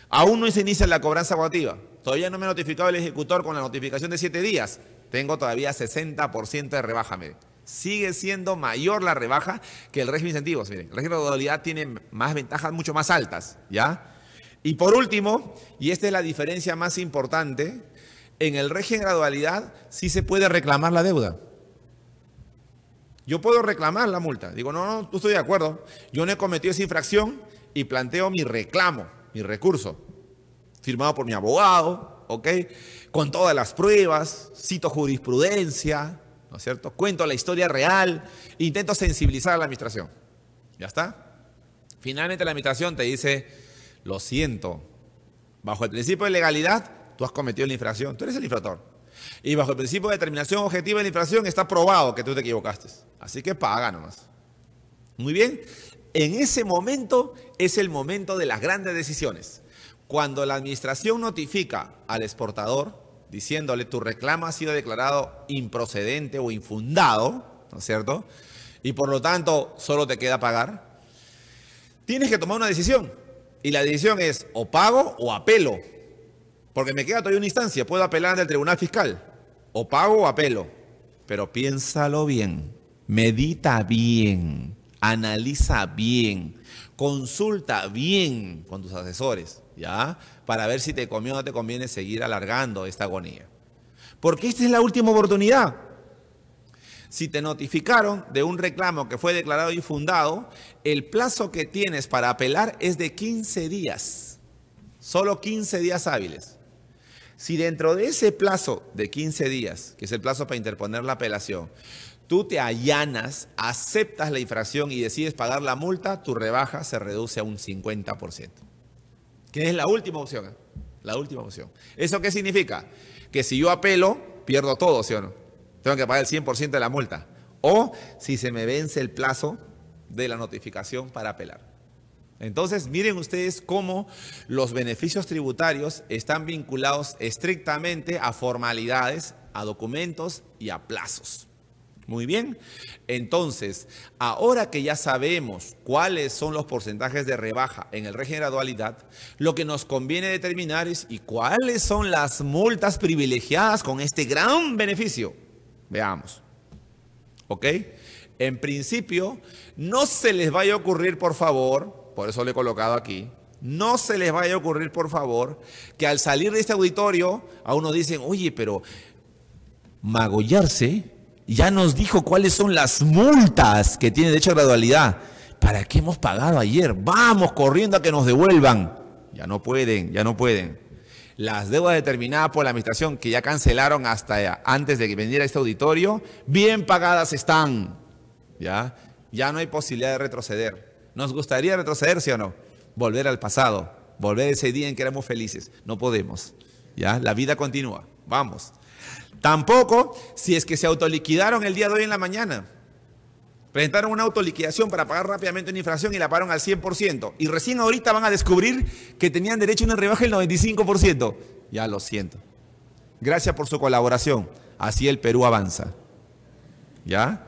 Aún no se inicia la cobranza coactiva. Todavía no me ha notificado el ejecutor con la notificación de 7 días. Tengo todavía 60% de rebaja, miren. Sigue siendo mayor la rebaja que el régimen de incentivos. Miren, el régimen de gradualidad tiene más ventajas mucho más altas, ¿ya? Y por último, y esta es la diferencia más importante, en el régimen de gradualidad sí se puede reclamar la deuda. Yo puedo reclamar la multa. Digo, no, no, tú estoy de acuerdo. Yo no he cometido esa infracción y planteo mi reclamo, mi recurso firmado por mi abogado, Con todas las pruebas, cito jurisprudencia, ¿no es cierto? Cuento la historia real, intento sensibilizar a la administración. ¿Ya está? Finalmente la administración te dice, lo siento, bajo el principio de legalidad, tú has cometido la infracción, tú eres el infractor. Y bajo el principio de determinación objetiva de la infracción está probado que tú te equivocaste. Así que paga nomás. Muy bien. En ese momento es el momento de las grandes decisiones. Cuando la administración notifica al exportador diciéndole tu reclamo ha sido declarado improcedente o infundado, ¿no es cierto? Y por lo tanto solo te queda pagar, tienes que tomar una decisión. Y la decisión es o pago o apelo. Porque me queda todavía una instancia, puedo apelar ante el Tribunal Fiscal. O pago o apelo. Pero piénsalo bien, medita bien, analiza bien, consulta bien con tus asesores. ¿ya? Para ver si te comió o no te conviene seguir alargando esta agonía. Porque esta es la última oportunidad. Si te notificaron de un reclamo que fue declarado infundado, el plazo que tienes para apelar es de 15 días. Solo 15 días hábiles. Si dentro de ese plazo de 15 días, que es el plazo para interponer la apelación, tú te allanas, aceptas la infracción y decides pagar la multa, tu rebaja se reduce a un 50% que es la última opción. La última opción. ¿Eso qué significa? Que si yo apelo, pierdo todo, ¿sí o no? Tengo que pagar el 100% de la multa. O si se me vence el plazo de la notificación para apelar. Entonces, miren ustedes cómo los beneficios tributarios están vinculados estrictamente a formalidades, a documentos y a plazos. Muy bien. Entonces, ahora que ya sabemos cuáles son los porcentajes de rebaja en el régimen de dualidad, lo que nos conviene determinar es y cuáles son las multas privilegiadas con este gran beneficio. Veamos. ¿Ok? En principio, no se les vaya a ocurrir, por favor, por eso lo he colocado aquí, no se les vaya a ocurrir, por favor, que al salir de este auditorio a uno dicen, oye, pero magollarse ya nos dijo cuáles son las multas que tiene derecho a gradualidad. ¿Para qué hemos pagado ayer? Vamos corriendo a que nos devuelvan. Ya no pueden, ya no pueden. Las deudas determinadas por la administración que ya cancelaron hasta antes de que vendiera este auditorio, bien pagadas están. ¿Ya? Ya no hay posibilidad de retroceder. ¿Nos gustaría retroceder, sí o no? Volver al pasado, volver a ese día en que éramos felices. No podemos. ¿Ya? La vida continúa. Vamos. Tampoco si es que se autoliquidaron el día de hoy en la mañana. Presentaron una autoliquidación para pagar rápidamente una infracción y la pagaron al 100%. Y recién ahorita van a descubrir que tenían derecho a un rebaja del 95%. Ya lo siento. Gracias por su colaboración. Así el Perú avanza. ¿Ya?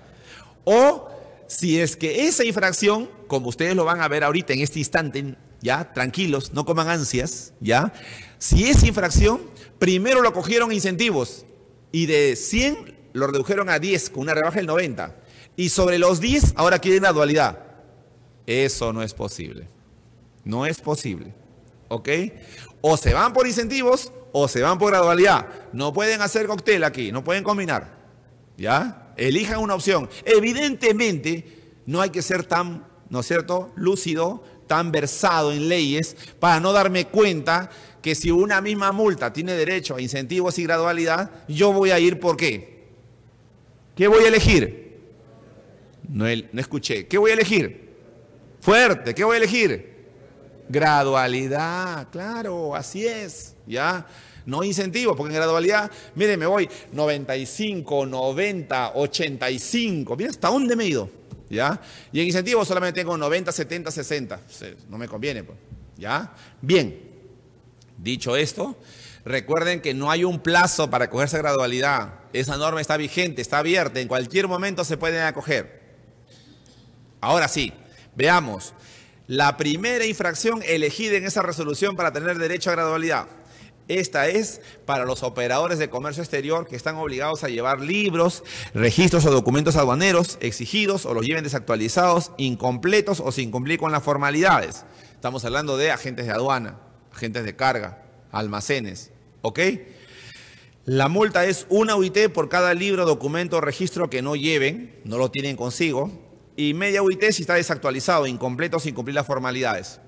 O si es que esa infracción, como ustedes lo van a ver ahorita en este instante, ¿ya? Tranquilos, no coman ansias, ¿ya? Si esa infracción, primero lo cogieron incentivos y de 100 lo redujeron a 10 con una rebaja del 90. Y sobre los 10 ahora quieren la dualidad. Eso no es posible. No es posible. ¿Ok? O se van por incentivos o se van por dualidad. No pueden hacer cóctel aquí, no pueden combinar. ¿Ya? Elijan una opción. Evidentemente, no hay que ser tan, ¿no es cierto?, lúcido, tan versado en leyes para no darme cuenta que si una misma multa tiene derecho a incentivos y gradualidad, yo voy a ir por qué. ¿Qué voy a elegir? No, no escuché. ¿Qué voy a elegir? Fuerte. ¿Qué voy a elegir? Gradualidad, claro, así es, ¿ya? No incentivos, porque en gradualidad, miren, me voy 95, 90, 85, mire hasta dónde me he ido, ¿ya? Y en incentivos solamente tengo 90, 70, 60, no me conviene, pues, ¿ya? Bien, Dicho esto, recuerden que no hay un plazo para acogerse a gradualidad. Esa norma está vigente, está abierta, en cualquier momento se pueden acoger. Ahora sí, veamos. La primera infracción elegida en esa resolución para tener derecho a gradualidad. Esta es para los operadores de comercio exterior que están obligados a llevar libros, registros o documentos aduaneros exigidos o los lleven desactualizados, incompletos o sin cumplir con las formalidades. Estamos hablando de agentes de aduana agentes de carga, almacenes, ¿ok? La multa es una UIT por cada libro, documento o registro que no lleven, no lo tienen consigo, y media UIT si está desactualizado, incompleto, sin cumplir las formalidades.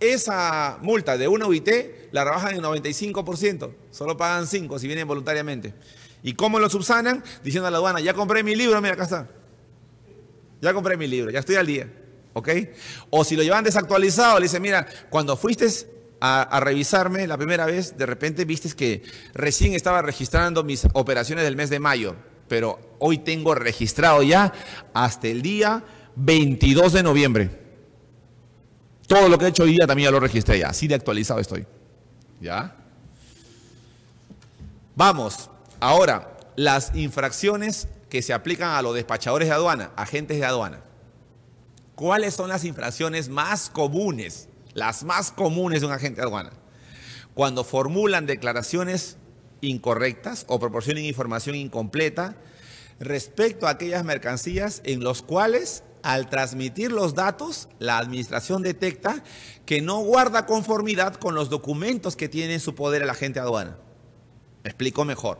Esa multa de una UIT la rebajan en 95%, solo pagan 5 si vienen voluntariamente. ¿Y cómo lo subsanan? Diciendo a la aduana, ya compré mi libro, mira, acá está. Ya compré mi libro, ya estoy al día. ¿Ok? O si lo llevan desactualizado, le dicen, mira, cuando fuiste a, revisarme la primera vez, de repente viste que recién estaba registrando mis operaciones del mes de mayo, pero hoy tengo registrado ya hasta el día 22 de noviembre. Todo lo que he hecho hoy día también ya lo registré así de actualizado estoy. ¿Ya? Vamos, ahora, las infracciones que se aplican a los despachadores de aduana, agentes de aduana. ¿Cuáles son las infracciones más comunes? las más comunes de un agente aduana. cuando formulan declaraciones incorrectas o proporcionan información incompleta respecto a aquellas mercancías en los cuales al transmitir los datos, la administración detecta que no guarda conformidad con los documentos que tiene en su poder el agente aduana. Me explico mejor.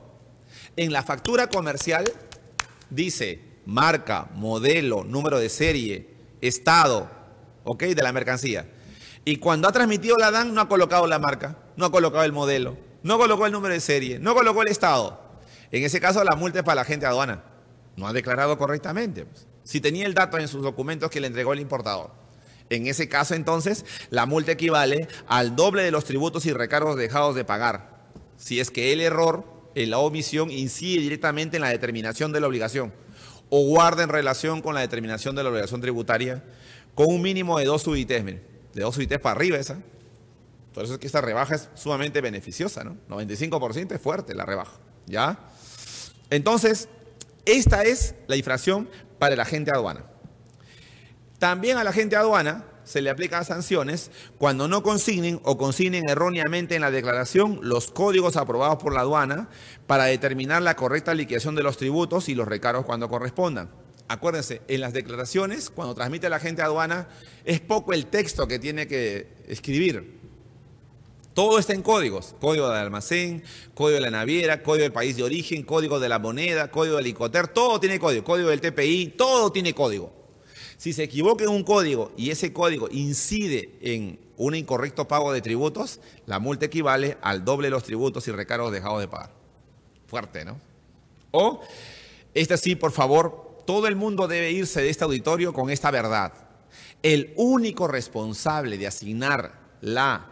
En la factura comercial dice marca, modelo, número de serie, estado, ¿ok? De la mercancía. Y cuando ha transmitido la DAN, no ha colocado la marca, no ha colocado el modelo, no colocó el número de serie, no colocó el estado. En ese caso, la multa es para la gente aduana. No ha declarado correctamente. Pues. Si tenía el dato en sus documentos que le entregó el importador. En ese caso, entonces, la multa equivale al doble de los tributos y recargos dejados de pagar. Si es que el error, en la omisión, incide directamente en la determinación de la obligación o guarda en relación con la determinación de la obligación tributaria con un mínimo de dos subitesmen de 2 3 para arriba esa. Por eso es que esta rebaja es sumamente beneficiosa, ¿no? 95% es fuerte la rebaja, ¿ya? Entonces, esta es la infracción para la agente aduana. También a la gente aduana se le aplican sanciones cuando no consignen o consignen erróneamente en la declaración los códigos aprobados por la aduana para determinar la correcta liquidación de los tributos y los recargos cuando correspondan acuérdense, en las declaraciones, cuando transmite la gente aduana, es poco el texto que tiene que escribir. Todo está en códigos, código del almacén, código de la naviera, código del país de origen, código de la moneda, código del licoter, todo tiene código, código del TPI, todo tiene código. Si se equivoca en un código y ese código incide en un incorrecto pago de tributos, la multa equivale al doble de los tributos y recargos dejados de pagar. Fuerte, ¿no? O, esta sí, por favor, todo el mundo debe irse de este auditorio con esta verdad. El único responsable de asignar la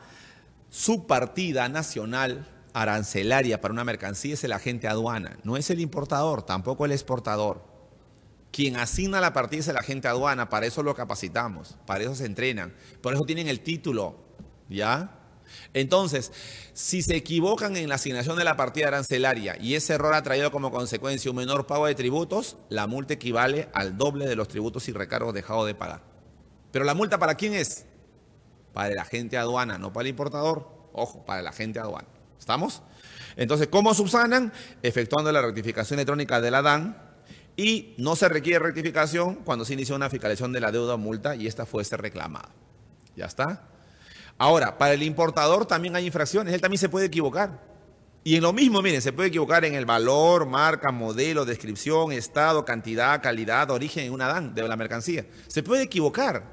subpartida nacional arancelaria para una mercancía es el agente aduana, no es el importador, tampoco el exportador. Quien asigna la partida es el agente aduana, para eso lo capacitamos, para eso se entrenan, por eso tienen el título, ¿ya? Entonces, si se equivocan en la asignación de la partida arancelaria y ese error ha traído como consecuencia un menor pago de tributos, la multa equivale al doble de los tributos y recargos dejados de pagar. Pero la multa para quién es? Para el agente aduana, no para el importador. Ojo, para el agente aduana. ¿Estamos? Entonces, ¿cómo subsanan? Efectuando la rectificación electrónica de la DAN y no se requiere rectificación cuando se inicia una fiscalización de la deuda o multa y esta fuese este reclamada. ¿Ya está? Ahora, para el importador también hay infracciones, él también se puede equivocar. Y en lo mismo, miren, se puede equivocar en el valor, marca, modelo, descripción, estado, cantidad, calidad, origen una DAN de la mercancía. Se puede equivocar.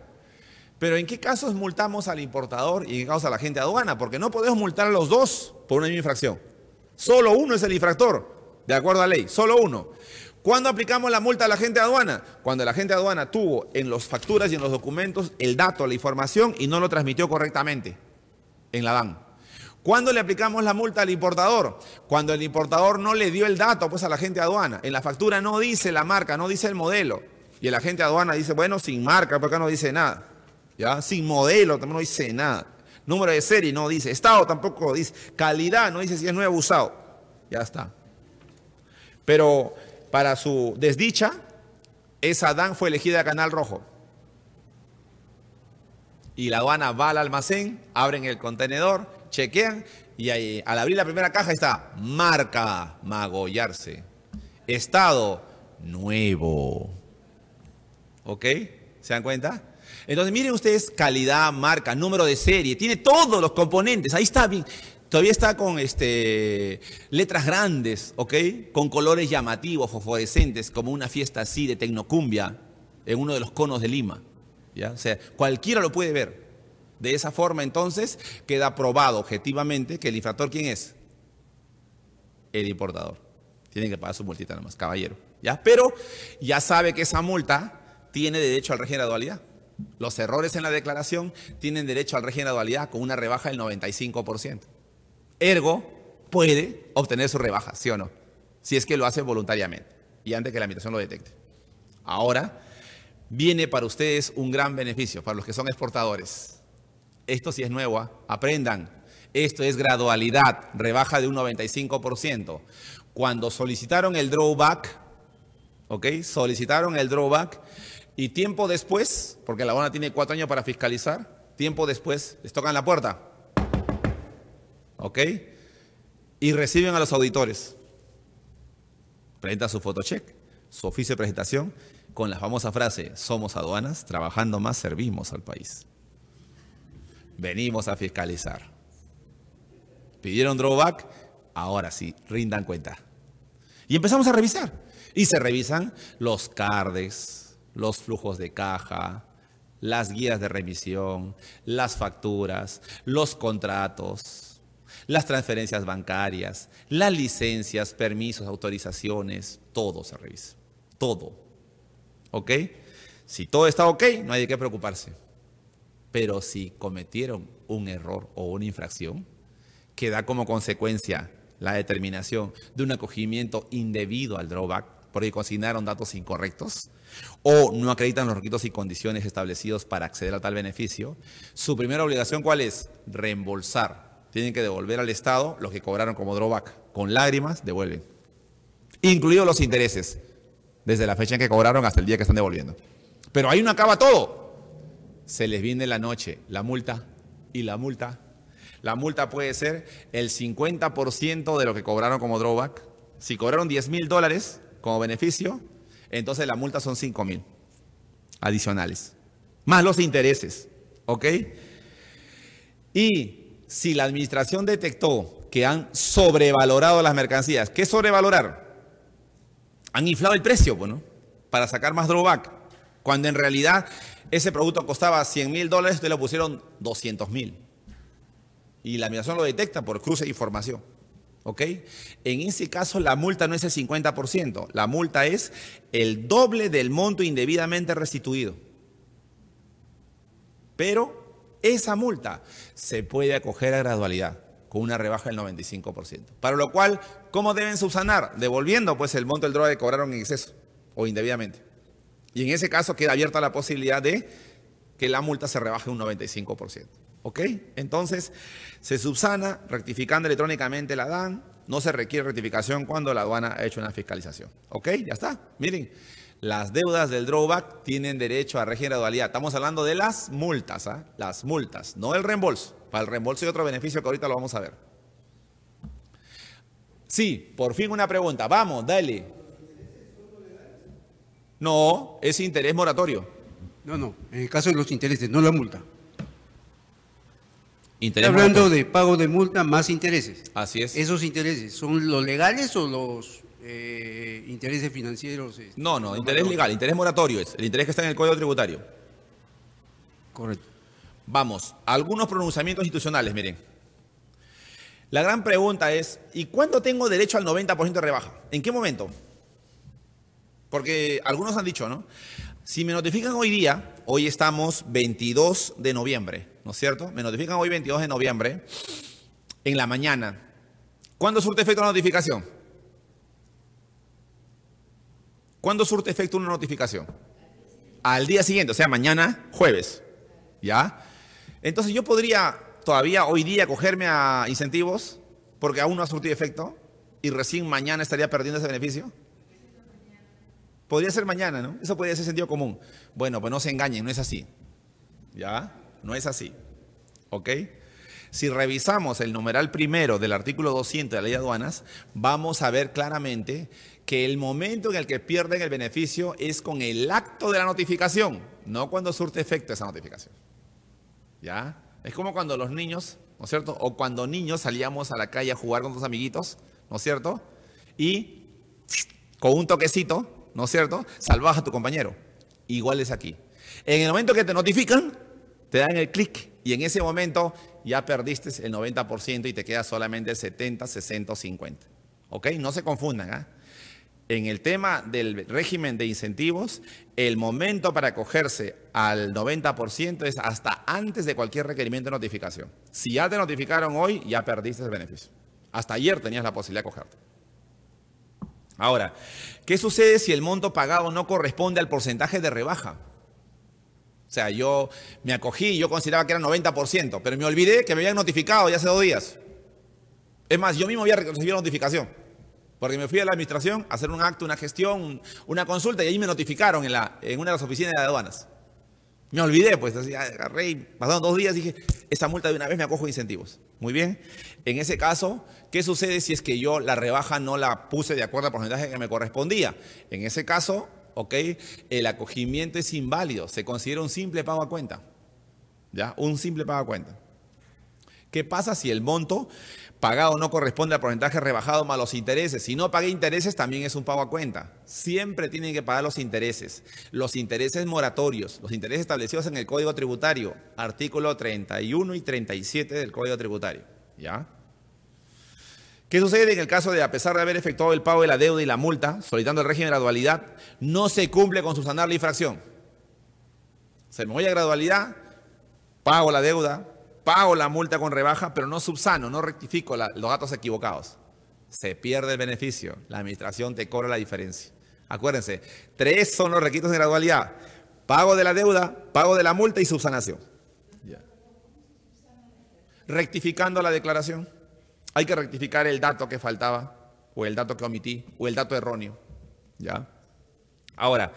Pero ¿en qué casos multamos al importador y en qué casos a la gente aduana? Porque no podemos multar a los dos por una misma infracción. Solo uno es el infractor, de acuerdo a la ley, solo uno. ¿Cuándo aplicamos la multa a la gente de aduana? Cuando la gente de aduana tuvo en las facturas y en los documentos el dato, la información y no lo transmitió correctamente en la DAN. ¿Cuándo le aplicamos la multa al importador? Cuando el importador no le dio el dato pues, a la gente aduana. En la factura no dice la marca, no dice el modelo. Y el agente de aduana dice, bueno, sin marca, porque acá no dice nada. ¿Ya? Sin modelo, tampoco no dice nada. Número de serie no dice. Estado tampoco dice. Calidad no dice si es nuevo usado. Ya está. Pero para su desdicha, esa DAN fue elegida a Canal Rojo. Y la aduana va al almacén, abren el contenedor, chequean y ahí, al abrir la primera caja está marca magollarse. Estado nuevo. ¿Ok? ¿Se dan cuenta? Entonces miren ustedes calidad, marca, número de serie, tiene todos los componentes, ahí está bien. Todavía está con este, letras grandes, ¿ok? Con colores llamativos, fosforescentes, como una fiesta así de tecnocumbia en uno de los conos de Lima. O sea, cualquiera lo puede ver. De esa forma, entonces, queda probado objetivamente que el infractor, ¿quién es? El importador. Tiene que pagar su multita nomás, caballero. ¿ya? Pero ya sabe que esa multa tiene derecho al régimen de dualidad. Los errores en la declaración tienen derecho al régimen de dualidad con una rebaja del 95%. Ergo, puede obtener su rebaja, ¿sí o no? Si es que lo hace voluntariamente y antes que la administración lo detecte. Ahora, viene para ustedes un gran beneficio, para los que son exportadores. Esto sí es nuevo, ¿ah? aprendan. Esto es gradualidad, rebaja de un 95%. Cuando solicitaron el drawback, ¿ok? Solicitaron el drawback y tiempo después, porque la ONA tiene cuatro años para fiscalizar, tiempo después les tocan la puerta. ¿ok? Y reciben a los auditores. Presenta su photocheck, su oficio de presentación, con la famosa frase, somos aduanas, trabajando más, servimos al país. Venimos a fiscalizar. Pidieron drawback, ahora sí, rindan cuenta. Y empezamos a revisar. Y se revisan los cardes, los flujos de caja, las guías de remisión, las facturas, los contratos, las transferencias bancarias, las licencias, permisos, autorizaciones, todo se revisa. Todo. ¿Ok? Si todo está ok, no hay que preocuparse. Pero si cometieron un error o una infracción, que da como consecuencia la determinación de un acogimiento indebido al drawback, porque consignaron datos incorrectos, o no acreditan los requisitos y condiciones establecidos para acceder a tal beneficio, su primera obligación cuál es? Reembolsar tienen que devolver al Estado los que cobraron como drawback. Con lágrimas devuelven. Incluidos los intereses, desde la fecha en que cobraron hasta el día que están devolviendo. Pero ahí no acaba todo. Se les viene la noche, la multa y la multa. La multa puede ser el 50% de lo que cobraron como drawback. Si cobraron 10 mil dólares como beneficio, entonces la multa son 5 mil adicionales. Más los intereses. ¿Ok? Y si la administración detectó que han sobrevalorado las mercancías, ¿qué sobrevalorar? Han inflado el precio, bueno, para sacar más drawback, cuando en realidad ese producto costaba 100 mil dólares, te lo pusieron 200 mil. Y la administración lo detecta por cruce de información. ¿Ok? En ese caso, la multa no es el 50%, la multa es el doble del monto indebidamente restituido. Pero esa multa se puede acoger a gradualidad con una rebaja del 95%. Para lo cual, ¿cómo deben subsanar? Devolviendo pues el monto del droga que cobraron en exceso o indebidamente. Y en ese caso queda abierta la posibilidad de que la multa se rebaje un 95%. ¿Ok? Entonces, se subsana rectificando electrónicamente la DAN. No se requiere rectificación cuando la aduana ha hecho una fiscalización. ¿Ok? Ya está. Miren. Las deudas del drawback tienen derecho a a dualidad. Estamos hablando de las multas, ¿ah? las multas, no el reembolso. Para el reembolso y otro beneficio que ahorita lo vamos a ver. Sí, por fin una pregunta. Vamos, dale. No, es interés moratorio. No, no, en el caso de los intereses, no la multa. Interés Está hablando de pago de multa más intereses. Así es. ¿Esos intereses son los legales o los eh, intereses financieros. Este, no, no, interés legal, interés moratorio es, el interés que está en el Código Tributario. Correcto. Vamos, algunos pronunciamientos institucionales, miren. La gran pregunta es, ¿y cuándo tengo derecho al 90% de rebaja? ¿En qué momento? Porque algunos han dicho, ¿no? Si me notifican hoy día, hoy estamos 22 de noviembre, ¿no es cierto? Me notifican hoy 22 de noviembre, en la mañana. ¿Cuándo surte efecto la notificación? ¿Cuándo surte efecto una notificación? Al día siguiente, o sea, mañana, jueves. ¿Ya? Entonces yo podría todavía hoy día cogerme a incentivos porque aún no ha surtido efecto y recién mañana estaría perdiendo ese beneficio. Podría ser mañana, ¿no? Eso podría ser sentido común. Bueno, pues no se engañen, no es así. ¿Ya? No es así. ¿Ok? Si revisamos el numeral primero del artículo 200 de la ley de aduanas, vamos a ver claramente que el momento en el que pierden el beneficio es con el acto de la notificación, no cuando surte efecto esa notificación. ¿Ya? Es como cuando los niños, ¿no es cierto? O cuando niños salíamos a la calle a jugar con tus amiguitos, ¿no es cierto? Y con un toquecito, ¿no es cierto? Salvas a tu compañero. Igual es aquí. En el momento que te notifican, te dan el clic y en ese momento ya perdiste el 90% y te queda solamente 70, 60 50. ¿Ok? No se confundan. ¿ah? En el tema del régimen de incentivos, el momento para acogerse al 90% es hasta antes de cualquier requerimiento de notificación. Si ya te notificaron hoy, ya perdiste el beneficio. Hasta ayer tenías la posibilidad de acogerte. Ahora, ¿qué sucede si el monto pagado no corresponde al porcentaje de rebaja? O sea, yo me acogí, yo consideraba que era 90%, pero me olvidé que me habían notificado ya hace dos días. Es más, yo mismo había recibido la notificación, porque me fui a la administración a hacer un acto, una gestión, una consulta, y ahí me notificaron en, una de las oficinas de aduanas. Me olvidé, pues, agarré y pasaron dos días, dije, esa multa de una vez me acojo de incentivos. Muy bien. En ese caso, ¿qué sucede si es que yo la rebaja no la puse de acuerdo al porcentaje que me correspondía? En ese caso, ¿ok? El acogimiento es inválido, se considera un simple pago a cuenta. ¿Ya? Un simple pago a cuenta. ¿Qué pasa si el monto pagado no corresponde al porcentaje rebajado más los intereses? Si no pague intereses, también es un pago a cuenta. Siempre tienen que pagar los intereses. Los intereses moratorios, los intereses establecidos en el Código Tributario, artículo 31 y 37 del Código Tributario. ¿Ya? ¿Qué sucede en el caso de, a pesar de haber efectuado el pago de la deuda y la multa, solicitando el régimen de gradualidad, no se cumple con subsanar la infracción? Se me voy a gradualidad, pago la deuda, pago la multa con rebaja, pero no subsano, no rectifico los datos equivocados. Se pierde el beneficio, la administración te cobra la diferencia. Acuérdense, tres son los requisitos de gradualidad. Pago de la deuda, pago de la multa y subsanación. Rectificando la declaración hay que rectificar el dato que faltaba, o el dato que omití, o el dato erróneo. ¿Ya? Ahora,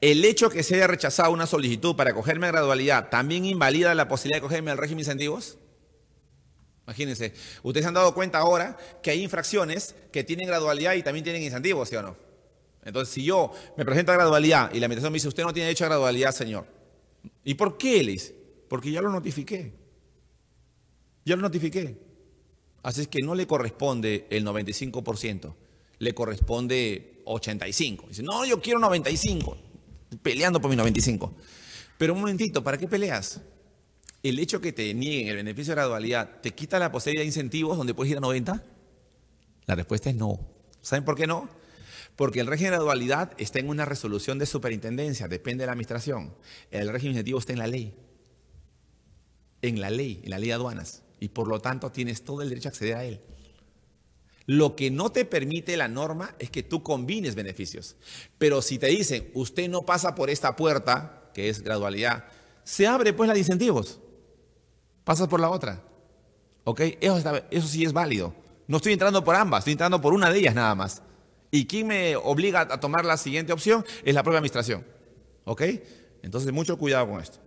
el hecho que se haya rechazado una solicitud para cogerme a gradualidad también invalida la posibilidad de cogerme al régimen incentivos. Imagínense, ustedes se han dado cuenta ahora que hay infracciones que tienen gradualidad y también tienen incentivos, ¿sí o no? Entonces, si yo me presento a gradualidad y la administración me dice, usted no tiene derecho a gradualidad, señor. ¿Y por qué, Liz? Porque ya lo notifiqué. Ya lo notifiqué. Así es que no le corresponde el 95%, le corresponde 85%. Dice, no, yo quiero 95%, peleando por mi 95%. Pero un momentito, ¿para qué peleas? El hecho que te nieguen el beneficio de la dualidad, ¿te quita la posibilidad de incentivos donde puedes ir a 90? La respuesta es no. ¿Saben por qué no? Porque el régimen de la dualidad está en una resolución de superintendencia, depende de la administración. El régimen de incentivos está en la ley. En la ley, en la ley de aduanas y por lo tanto tienes todo el derecho a acceder a él. Lo que no te permite la norma es que tú combines beneficios. Pero si te dicen, usted no pasa por esta puerta, que es gradualidad, se abre pues la de incentivos. Pasas por la otra. ¿Ok? Eso, sí es válido. No estoy entrando por ambas, estoy entrando por una de ellas nada más. ¿Y quién me obliga a tomar la siguiente opción? Es la propia administración. ¿Ok? Entonces, mucho cuidado con esto.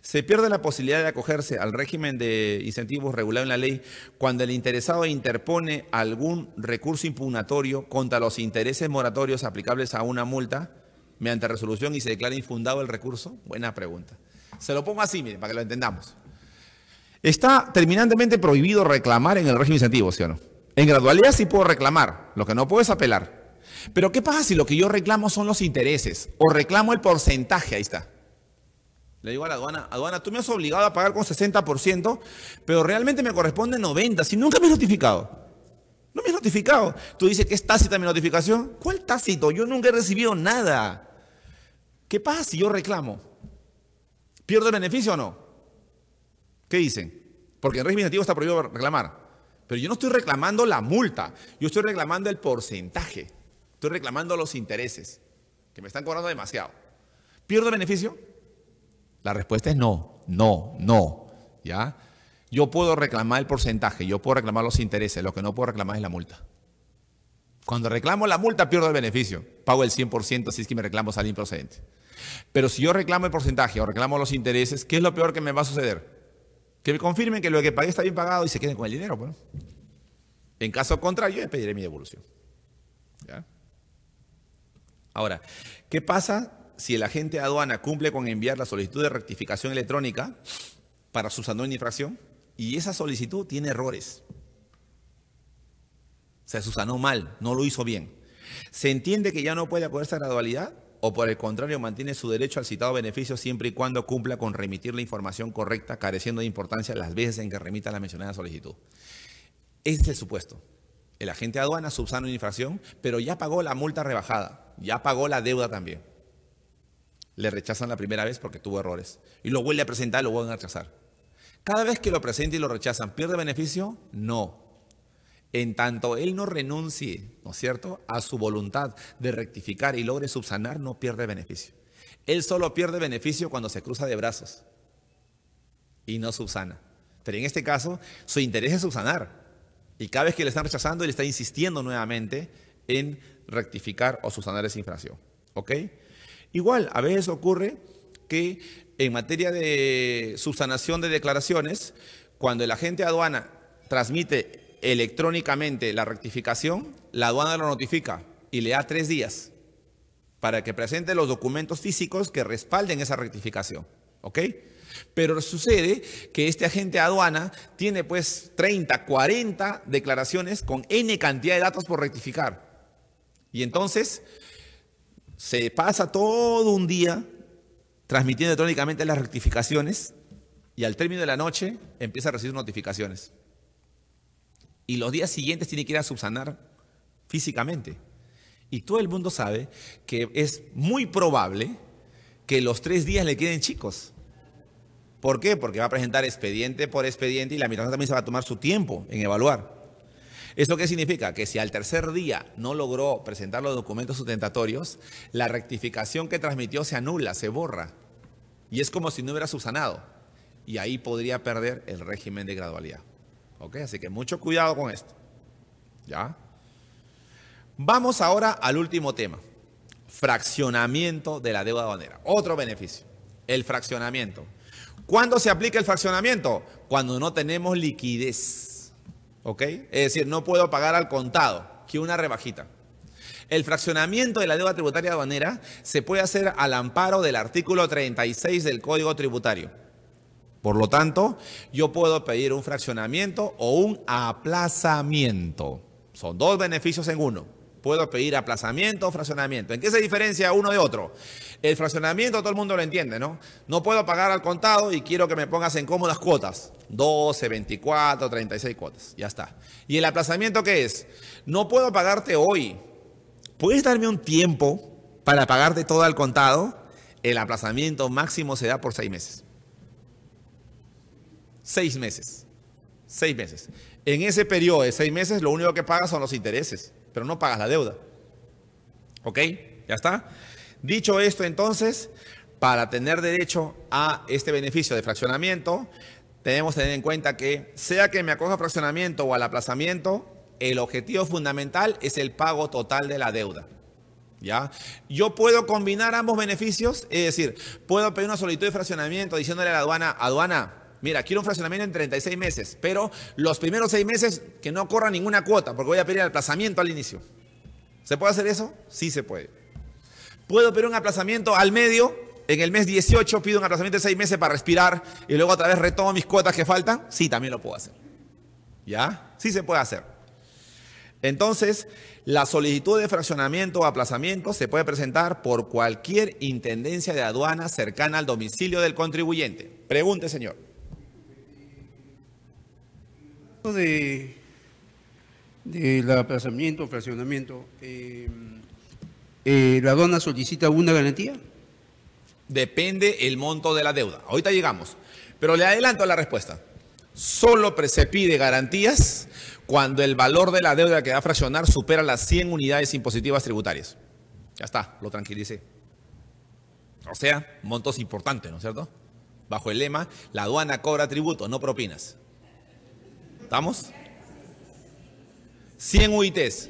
Se pierde la posibilidad de acogerse al régimen de incentivos regulado en la ley cuando el interesado interpone algún recurso impugnatorio contra los intereses moratorios aplicables a una multa mediante resolución y se declara infundado el recurso. Buena pregunta. Se lo pongo así, miren, para que lo entendamos. Está terminantemente prohibido reclamar en el régimen de incentivos, ¿sí o no? En gradualidad sí puedo reclamar, lo que no puedo es apelar. Pero ¿qué pasa si lo que yo reclamo son los intereses? O reclamo el porcentaje, ahí está. Le digo a la aduana, aduana, tú me has obligado a pagar con 60%, pero realmente me corresponde 90%, si nunca me has notificado. No me has notificado. Tú dices que es tácita mi notificación. ¿Cuál tácito? Yo nunca he recibido nada. ¿Qué pasa si yo reclamo? ¿Pierdo el beneficio o no? ¿Qué dicen? Porque en régimen administrativo está prohibido reclamar. Pero yo no estoy reclamando la multa, yo estoy reclamando el porcentaje. Estoy reclamando los intereses, que me están cobrando demasiado. ¿Pierdo beneficio? La respuesta es no, no, no. ¿Ya? Yo puedo reclamar el porcentaje, yo puedo reclamar los intereses, lo que no puedo reclamar es la multa. Cuando reclamo la multa pierdo el beneficio, pago el 100% si es que me reclamo salir procedente. Pero si yo reclamo el porcentaje o reclamo los intereses, ¿qué es lo peor que me va a suceder? Que me confirmen que lo que pagué está bien pagado y se queden con el dinero. Bueno. Pues. En caso contrario, yo pediré mi devolución. Ahora, ¿qué pasa si el agente de aduana cumple con enviar la solicitud de rectificación electrónica para subsanar una infracción y esa solicitud tiene errores. Se subsanó mal, no lo hizo bien. Se entiende que ya no puede acogerse a gradualidad o por el contrario mantiene su derecho al citado beneficio siempre y cuando cumpla con remitir la información correcta, careciendo de importancia las veces en que remita la mencionada solicitud. Ese es el supuesto. El agente de aduana subsana una infracción, pero ya pagó la multa rebajada, ya pagó la deuda también le rechazan la primera vez porque tuvo errores. Y lo vuelve a presentar, lo vuelven a rechazar. Cada vez que lo presenta y lo rechazan, ¿pierde beneficio? No. En tanto él no renuncie, ¿no es cierto?, a su voluntad de rectificar y logre subsanar, no pierde beneficio. Él solo pierde beneficio cuando se cruza de brazos y no subsana. Pero en este caso, su interés es subsanar. Y cada vez que le están rechazando, él está insistiendo nuevamente en rectificar o subsanar esa infracción. ¿Ok? Igual, a veces ocurre que en materia de subsanación de declaraciones, cuando el agente de aduana transmite electrónicamente la rectificación, la aduana lo notifica y le da tres días para que presente los documentos físicos que respalden esa rectificación. ¿Ok? Pero sucede que este agente de aduana tiene pues 30, 40 declaraciones con N cantidad de datos por rectificar. Y entonces se pasa todo un día transmitiendo electrónicamente las rectificaciones y al término de la noche empieza a recibir notificaciones. Y los días siguientes tiene que ir a subsanar físicamente. Y todo el mundo sabe que es muy probable que los tres días le queden chicos. ¿Por qué? Porque va a presentar expediente por expediente y la mitad también se va a tomar su tiempo en evaluar. ¿Esto qué significa? Que si al tercer día no logró presentar los documentos sustentatorios, la rectificación que transmitió se anula, se borra. Y es como si no hubiera subsanado. Y ahí podría perder el régimen de gradualidad. ¿Ok? Así que mucho cuidado con esto. ¿Ya? Vamos ahora al último tema. Fraccionamiento de la deuda aduanera. Otro beneficio. El fraccionamiento. ¿Cuándo se aplica el fraccionamiento? Cuando no tenemos liquidez. ¿Ok? Es decir, no puedo pagar al contado, que una rebajita. El fraccionamiento de la deuda tributaria aduanera se puede hacer al amparo del artículo 36 del Código Tributario. Por lo tanto, yo puedo pedir un fraccionamiento o un aplazamiento. Son dos beneficios en uno. Puedo pedir aplazamiento o fraccionamiento. ¿En qué se diferencia uno de otro? El fraccionamiento todo el mundo lo entiende, ¿no? No puedo pagar al contado y quiero que me pongas en cómodas cuotas. 12, 24, 36 cuotas. Ya está. ¿Y el aplazamiento qué es? No puedo pagarte hoy. ¿Puedes darme un tiempo para pagarte todo al contado? El aplazamiento máximo se da por seis meses. Seis meses. Seis meses. En ese periodo de seis meses lo único que pagas son los intereses pero no pagas la deuda. ¿Ok? ¿Ya está? Dicho esto, entonces, para tener derecho a este beneficio de fraccionamiento, tenemos que tener en cuenta que, sea que me acoja a fraccionamiento o al aplazamiento, el objetivo fundamental es el pago total de la deuda. ¿Ya? Yo puedo combinar ambos beneficios, es decir, puedo pedir una solicitud de fraccionamiento diciéndole a la aduana, aduana, Mira, quiero un fraccionamiento en 36 meses, pero los primeros 6 meses que no corra ninguna cuota, porque voy a pedir el aplazamiento al inicio. ¿Se puede hacer eso? Sí se puede. ¿Puedo pedir un aplazamiento al medio? En el mes 18 pido un aplazamiento de 6 meses para respirar y luego otra vez retomo mis cuotas que faltan. Sí, también lo puedo hacer. ¿Ya? Sí se puede hacer. Entonces, la solicitud de fraccionamiento o aplazamiento se puede presentar por cualquier intendencia de aduana cercana al domicilio del contribuyente. Pregunte, señor de del aplazamiento, fraccionamiento, eh, eh, ¿la aduana solicita una garantía? Depende el monto de la deuda. Ahorita llegamos. Pero le adelanto la respuesta. Solo se pide garantías cuando el valor de la deuda que va a fraccionar supera las 100 unidades impositivas tributarias. Ya está, lo tranquilice. O sea, montos importantes, ¿no es cierto? Bajo el lema, la aduana cobra tributo, no propinas. ¿Estamos? 100 UITs.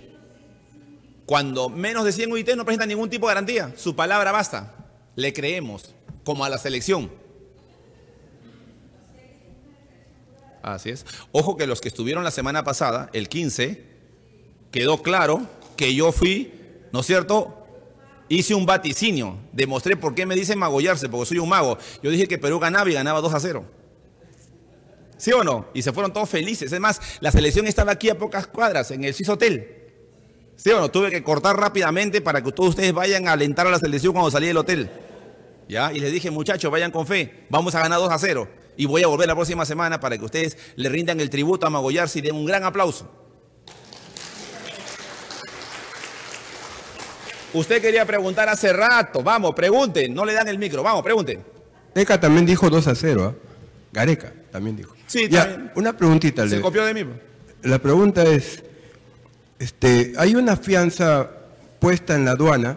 Cuando menos de 100 UITs no presentan ningún tipo de garantía, su palabra basta. Le creemos, como a la selección. Así es. Ojo que los que estuvieron la semana pasada, el 15, quedó claro que yo fui, ¿no es cierto? Hice un vaticinio, demostré por qué me dicen magollarse, porque soy un mago. Yo dije que Perú ganaba y ganaba 2 a 0. ¿Sí o no? Y se fueron todos felices. Es más, la selección estaba aquí a pocas cuadras, en el CIS Hotel. ¿Sí o no? Tuve que cortar rápidamente para que todos ustedes vayan a alentar a la selección cuando salí del hotel. ¿Ya? Y les dije, muchachos, vayan con fe, vamos a ganar 2 a 0. Y voy a volver la próxima semana para que ustedes le rindan el tributo a Magollar y den un gran aplauso. Usted quería preguntar hace rato. Vamos, pregunten. No le dan el micro. Vamos, pregunten. Teca también dijo 2 a 0. ¿ah? Gareca dijo. Sí, Una preguntita. Se le... copió de mí. Pues. La pregunta es, este, hay una fianza puesta en la aduana,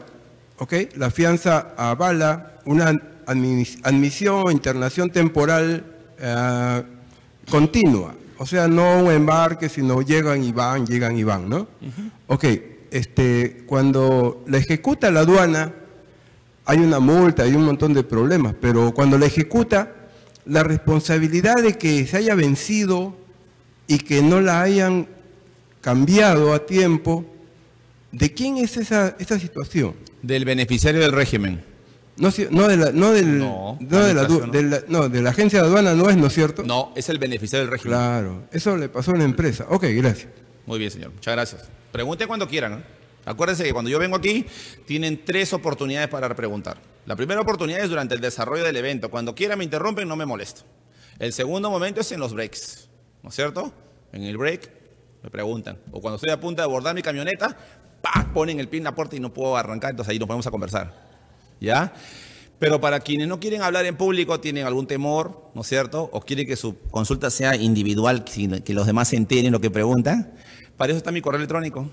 ¿ok? La fianza avala una admisión internación temporal ah, continua. O sea, no un embarque, sino llegan y van, llegan y van, ¿no? Ok, este, cuando la ejecuta la aduana, hay una multa, hay un montón de problemas, pero cuando la ejecuta, la responsabilidad de que se haya vencido y que no la hayan cambiado a tiempo, ¿de quién es esa, esa situación? Del beneficiario del régimen. No, de la, no, de, la, agencia de aduana no es, ¿no es cierto? No, es el beneficiario del régimen. Claro, eso le pasó a una empresa. Ok, gracias. Muy bien, señor. Muchas gracias. Pregunte cuando quieran. ¿eh? Acuérdense que cuando yo vengo aquí, tienen tres oportunidades para preguntar. La primera oportunidad es durante el desarrollo del evento. Cuando quiera me interrumpen, no me molesto. El segundo momento es en los breaks, ¿no es cierto? En el break me preguntan. O cuando estoy a punto de abordar mi camioneta, ponen el pin en la puerta y no puedo arrancar, entonces ahí nos ponemos a conversar. ¿Ya? Pero para quienes no quieren hablar en público, tienen algún temor, ¿no es cierto? O quieren que su consulta sea individual, que los demás se enteren lo que preguntan. Para eso está mi correo electrónico.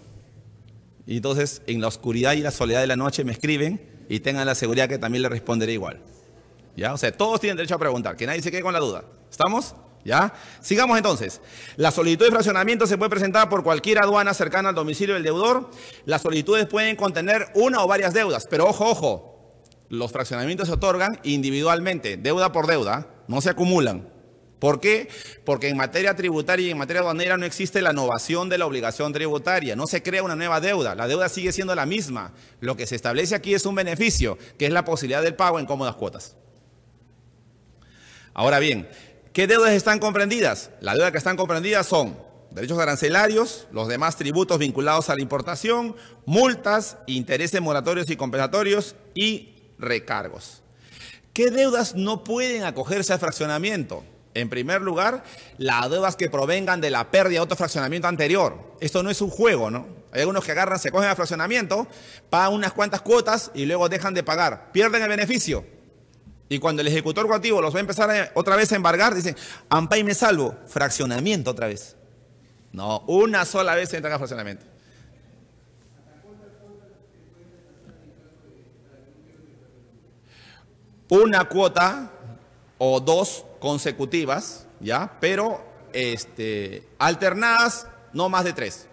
Y entonces, en la oscuridad y la soledad de la noche me escriben y tengan la seguridad que también le responderé igual. ¿Ya? O sea, todos tienen derecho a preguntar, que nadie se quede con la duda. ¿Estamos? ¿Ya? Sigamos entonces. La solicitud de fraccionamiento se puede presentar por cualquier aduana cercana al domicilio del deudor. Las solicitudes pueden contener una o varias deudas, pero ojo, ojo, los fraccionamientos se otorgan individualmente, deuda por deuda, no se acumulan. ¿Por qué? Porque en materia tributaria y en materia aduanera no existe la innovación de la obligación tributaria, no se crea una nueva deuda, la deuda sigue siendo la misma. Lo que se establece aquí es un beneficio, que es la posibilidad del pago en cómodas cuotas. Ahora bien, ¿qué deudas están comprendidas? Las deudas que están comprendidas son derechos arancelarios, los demás tributos vinculados a la importación, multas, intereses moratorios y compensatorios y recargos. ¿Qué deudas no pueden acogerse al fraccionamiento? En primer lugar, las deudas que provengan de la pérdida de otro fraccionamiento anterior. Esto no es un juego, ¿no? Hay algunos que agarran, se cogen a fraccionamiento, pagan unas cuantas cuotas y luego dejan de pagar. Pierden el beneficio. Y cuando el ejecutor coactivo los va a empezar otra vez a embargar, dicen, Ampay me salvo, fraccionamiento otra vez. No, una sola vez se entra a fraccionamiento. Una cuota o dos consecutivas, ¿ya? Pero este, alternadas, no más de tres.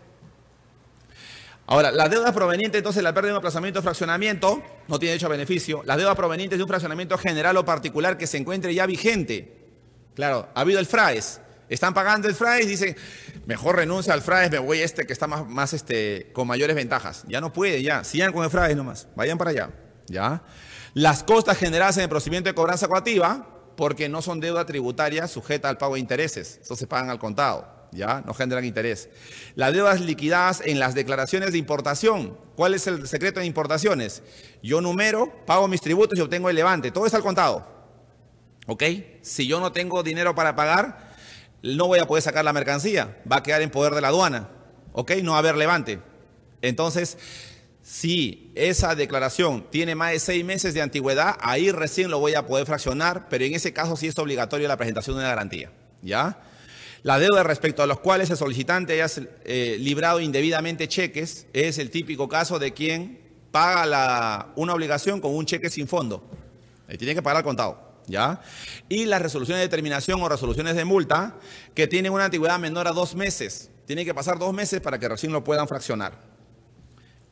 Ahora, las deudas provenientes entonces de la pérdida de un aplazamiento de fraccionamiento no tiene hecho beneficio. Las deudas provenientes de un fraccionamiento general o particular que se encuentre ya vigente. Claro, ha habido el FRAES. Están pagando el FRAES, dicen, mejor renuncia al FRAES, me voy a este que está más, este, con mayores ventajas. Ya no puede, ya. Sigan con el FRAES nomás. Vayan para allá. ¿Ya? Las costas generadas en el procedimiento de cobranza coactiva, porque no son deuda tributaria sujeta al pago de intereses, entonces pagan al contado, ¿ya? No generan interés. Las deudas liquidadas en las declaraciones de importación, ¿cuál es el secreto de importaciones? Yo numero, pago mis tributos y obtengo el levante, todo es al contado, ¿ok? Si yo no tengo dinero para pagar, no voy a poder sacar la mercancía, va a quedar en poder de la aduana, ¿ok? No va a haber levante. Entonces, si esa declaración tiene más de seis meses de antigüedad, ahí recién lo voy a poder fraccionar, pero en ese caso sí es obligatorio la presentación de una garantía. ¿Ya? La deuda respecto a los cuales el solicitante haya eh, librado indebidamente cheques es el típico caso de quien paga una obligación con un cheque sin fondo. tiene que pagar al contado. ¿Ya? Y las resoluciones de determinación o resoluciones de multa que tienen una antigüedad menor a dos meses. Tienen que pasar dos meses para que recién lo puedan fraccionar.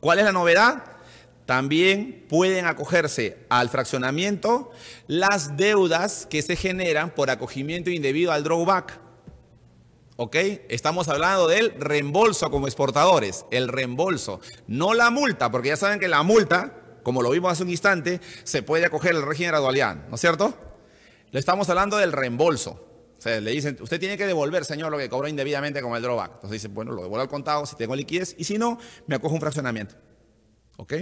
¿Cuál es la novedad? También pueden acogerse al fraccionamiento las deudas que se generan por acogimiento indebido al drawback. ¿Ok? Estamos hablando del reembolso como exportadores, el reembolso, no la multa, porque ya saben que la multa, como lo vimos hace un instante, se puede acoger al régimen gradualidad, ¿no es cierto? Le estamos hablando del reembolso sea, le dicen, usted tiene que devolver, señor, lo que cobró indebidamente con el drawback. Entonces dice, bueno, lo devuelvo al contado si tengo liquidez y si no, me acojo un fraccionamiento. ¿Ok?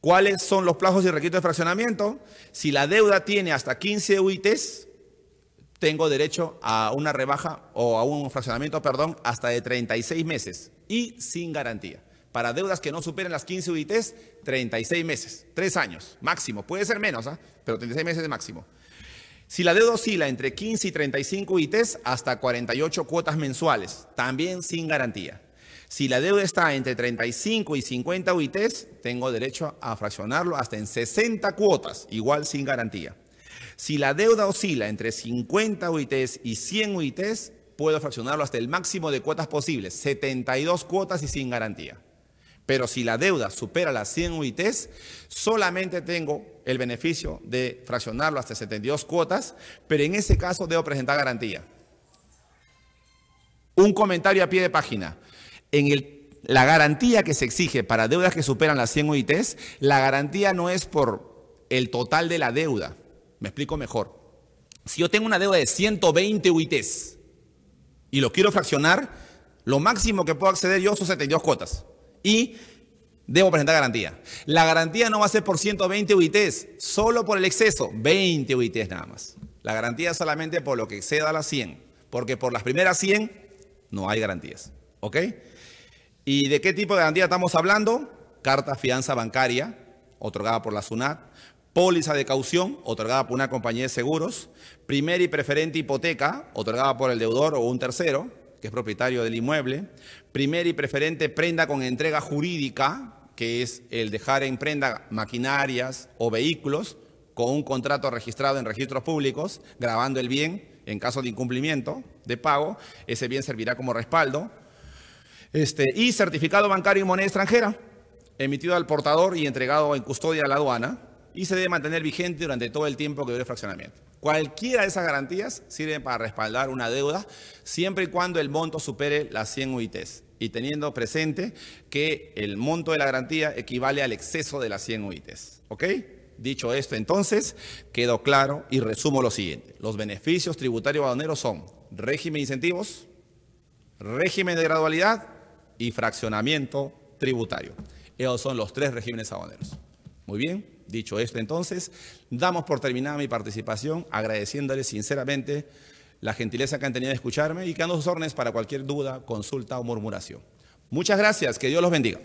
¿Cuáles son los plazos y requisitos de fraccionamiento? Si la deuda tiene hasta 15 UITs, tengo derecho a una rebaja o a un fraccionamiento, perdón, hasta de 36 meses y sin garantía. Para deudas que no superen las 15 UITs, 36 meses, 3 años máximo. Puede ser menos, ¿ah? pero 36 meses es máximo. Si la deuda oscila entre 15 y 35 UITs, hasta 48 cuotas mensuales, también sin garantía. Si la deuda está entre 35 y 50 UITs, tengo derecho a fraccionarlo hasta en 60 cuotas, igual sin garantía. Si la deuda oscila entre 50 UITs y 100 UITs, puedo fraccionarlo hasta el máximo de cuotas posibles, 72 cuotas y sin garantía. Pero si la deuda supera las 100 UITs, solamente tengo el beneficio de fraccionarlo hasta 72 cuotas, pero en ese caso debo presentar garantía. Un comentario a pie de página. En la garantía que se exige para deudas que superan las 100 UITs, la garantía no es por el total de la deuda. Me explico mejor. Si yo tengo una deuda de 120 UITs y lo quiero fraccionar, lo máximo que puedo acceder yo son 72 cuotas. Y debo presentar garantía. La garantía no va a ser por 120 UITs, solo por el exceso, 20 UITs nada más. La garantía es solamente por lo que exceda las 100, porque por las primeras 100 no hay garantías. ¿Ok? ¿Y de qué tipo de garantía estamos hablando? Carta fianza bancaria, otorgada por la SUNAT, póliza de caución, otorgada por una compañía de seguros, primera y preferente hipoteca, otorgada por el deudor o un tercero, que es propietario del inmueble. Primera y preferente prenda con entrega jurídica, que es el dejar en prenda maquinarias o vehículos con un contrato registrado en registros públicos, grabando el bien en caso de incumplimiento de pago. Ese bien servirá como respaldo. Este, y certificado bancario en moneda extranjera, emitido al portador y entregado en custodia a la aduana, y se debe mantener vigente durante todo el tiempo que dure fraccionamiento. Cualquiera de esas garantías sirve para respaldar una deuda siempre y cuando el monto supere las 100 UITs y teniendo presente que el monto de la garantía equivale al exceso de las 100 UITs. ¿Ok? Dicho esto, entonces, quedó claro y resumo lo siguiente. Los beneficios tributarios aduaneros son régimen de incentivos, régimen de gradualidad y fraccionamiento tributario. Esos son los tres regímenes aduaneros. Muy bien. Dicho esto, entonces, damos por terminada mi participación, agradeciéndoles sinceramente la gentileza que han tenido de escucharme y que sus órdenes para cualquier duda, consulta o murmuración. Muchas gracias, que Dios los bendiga.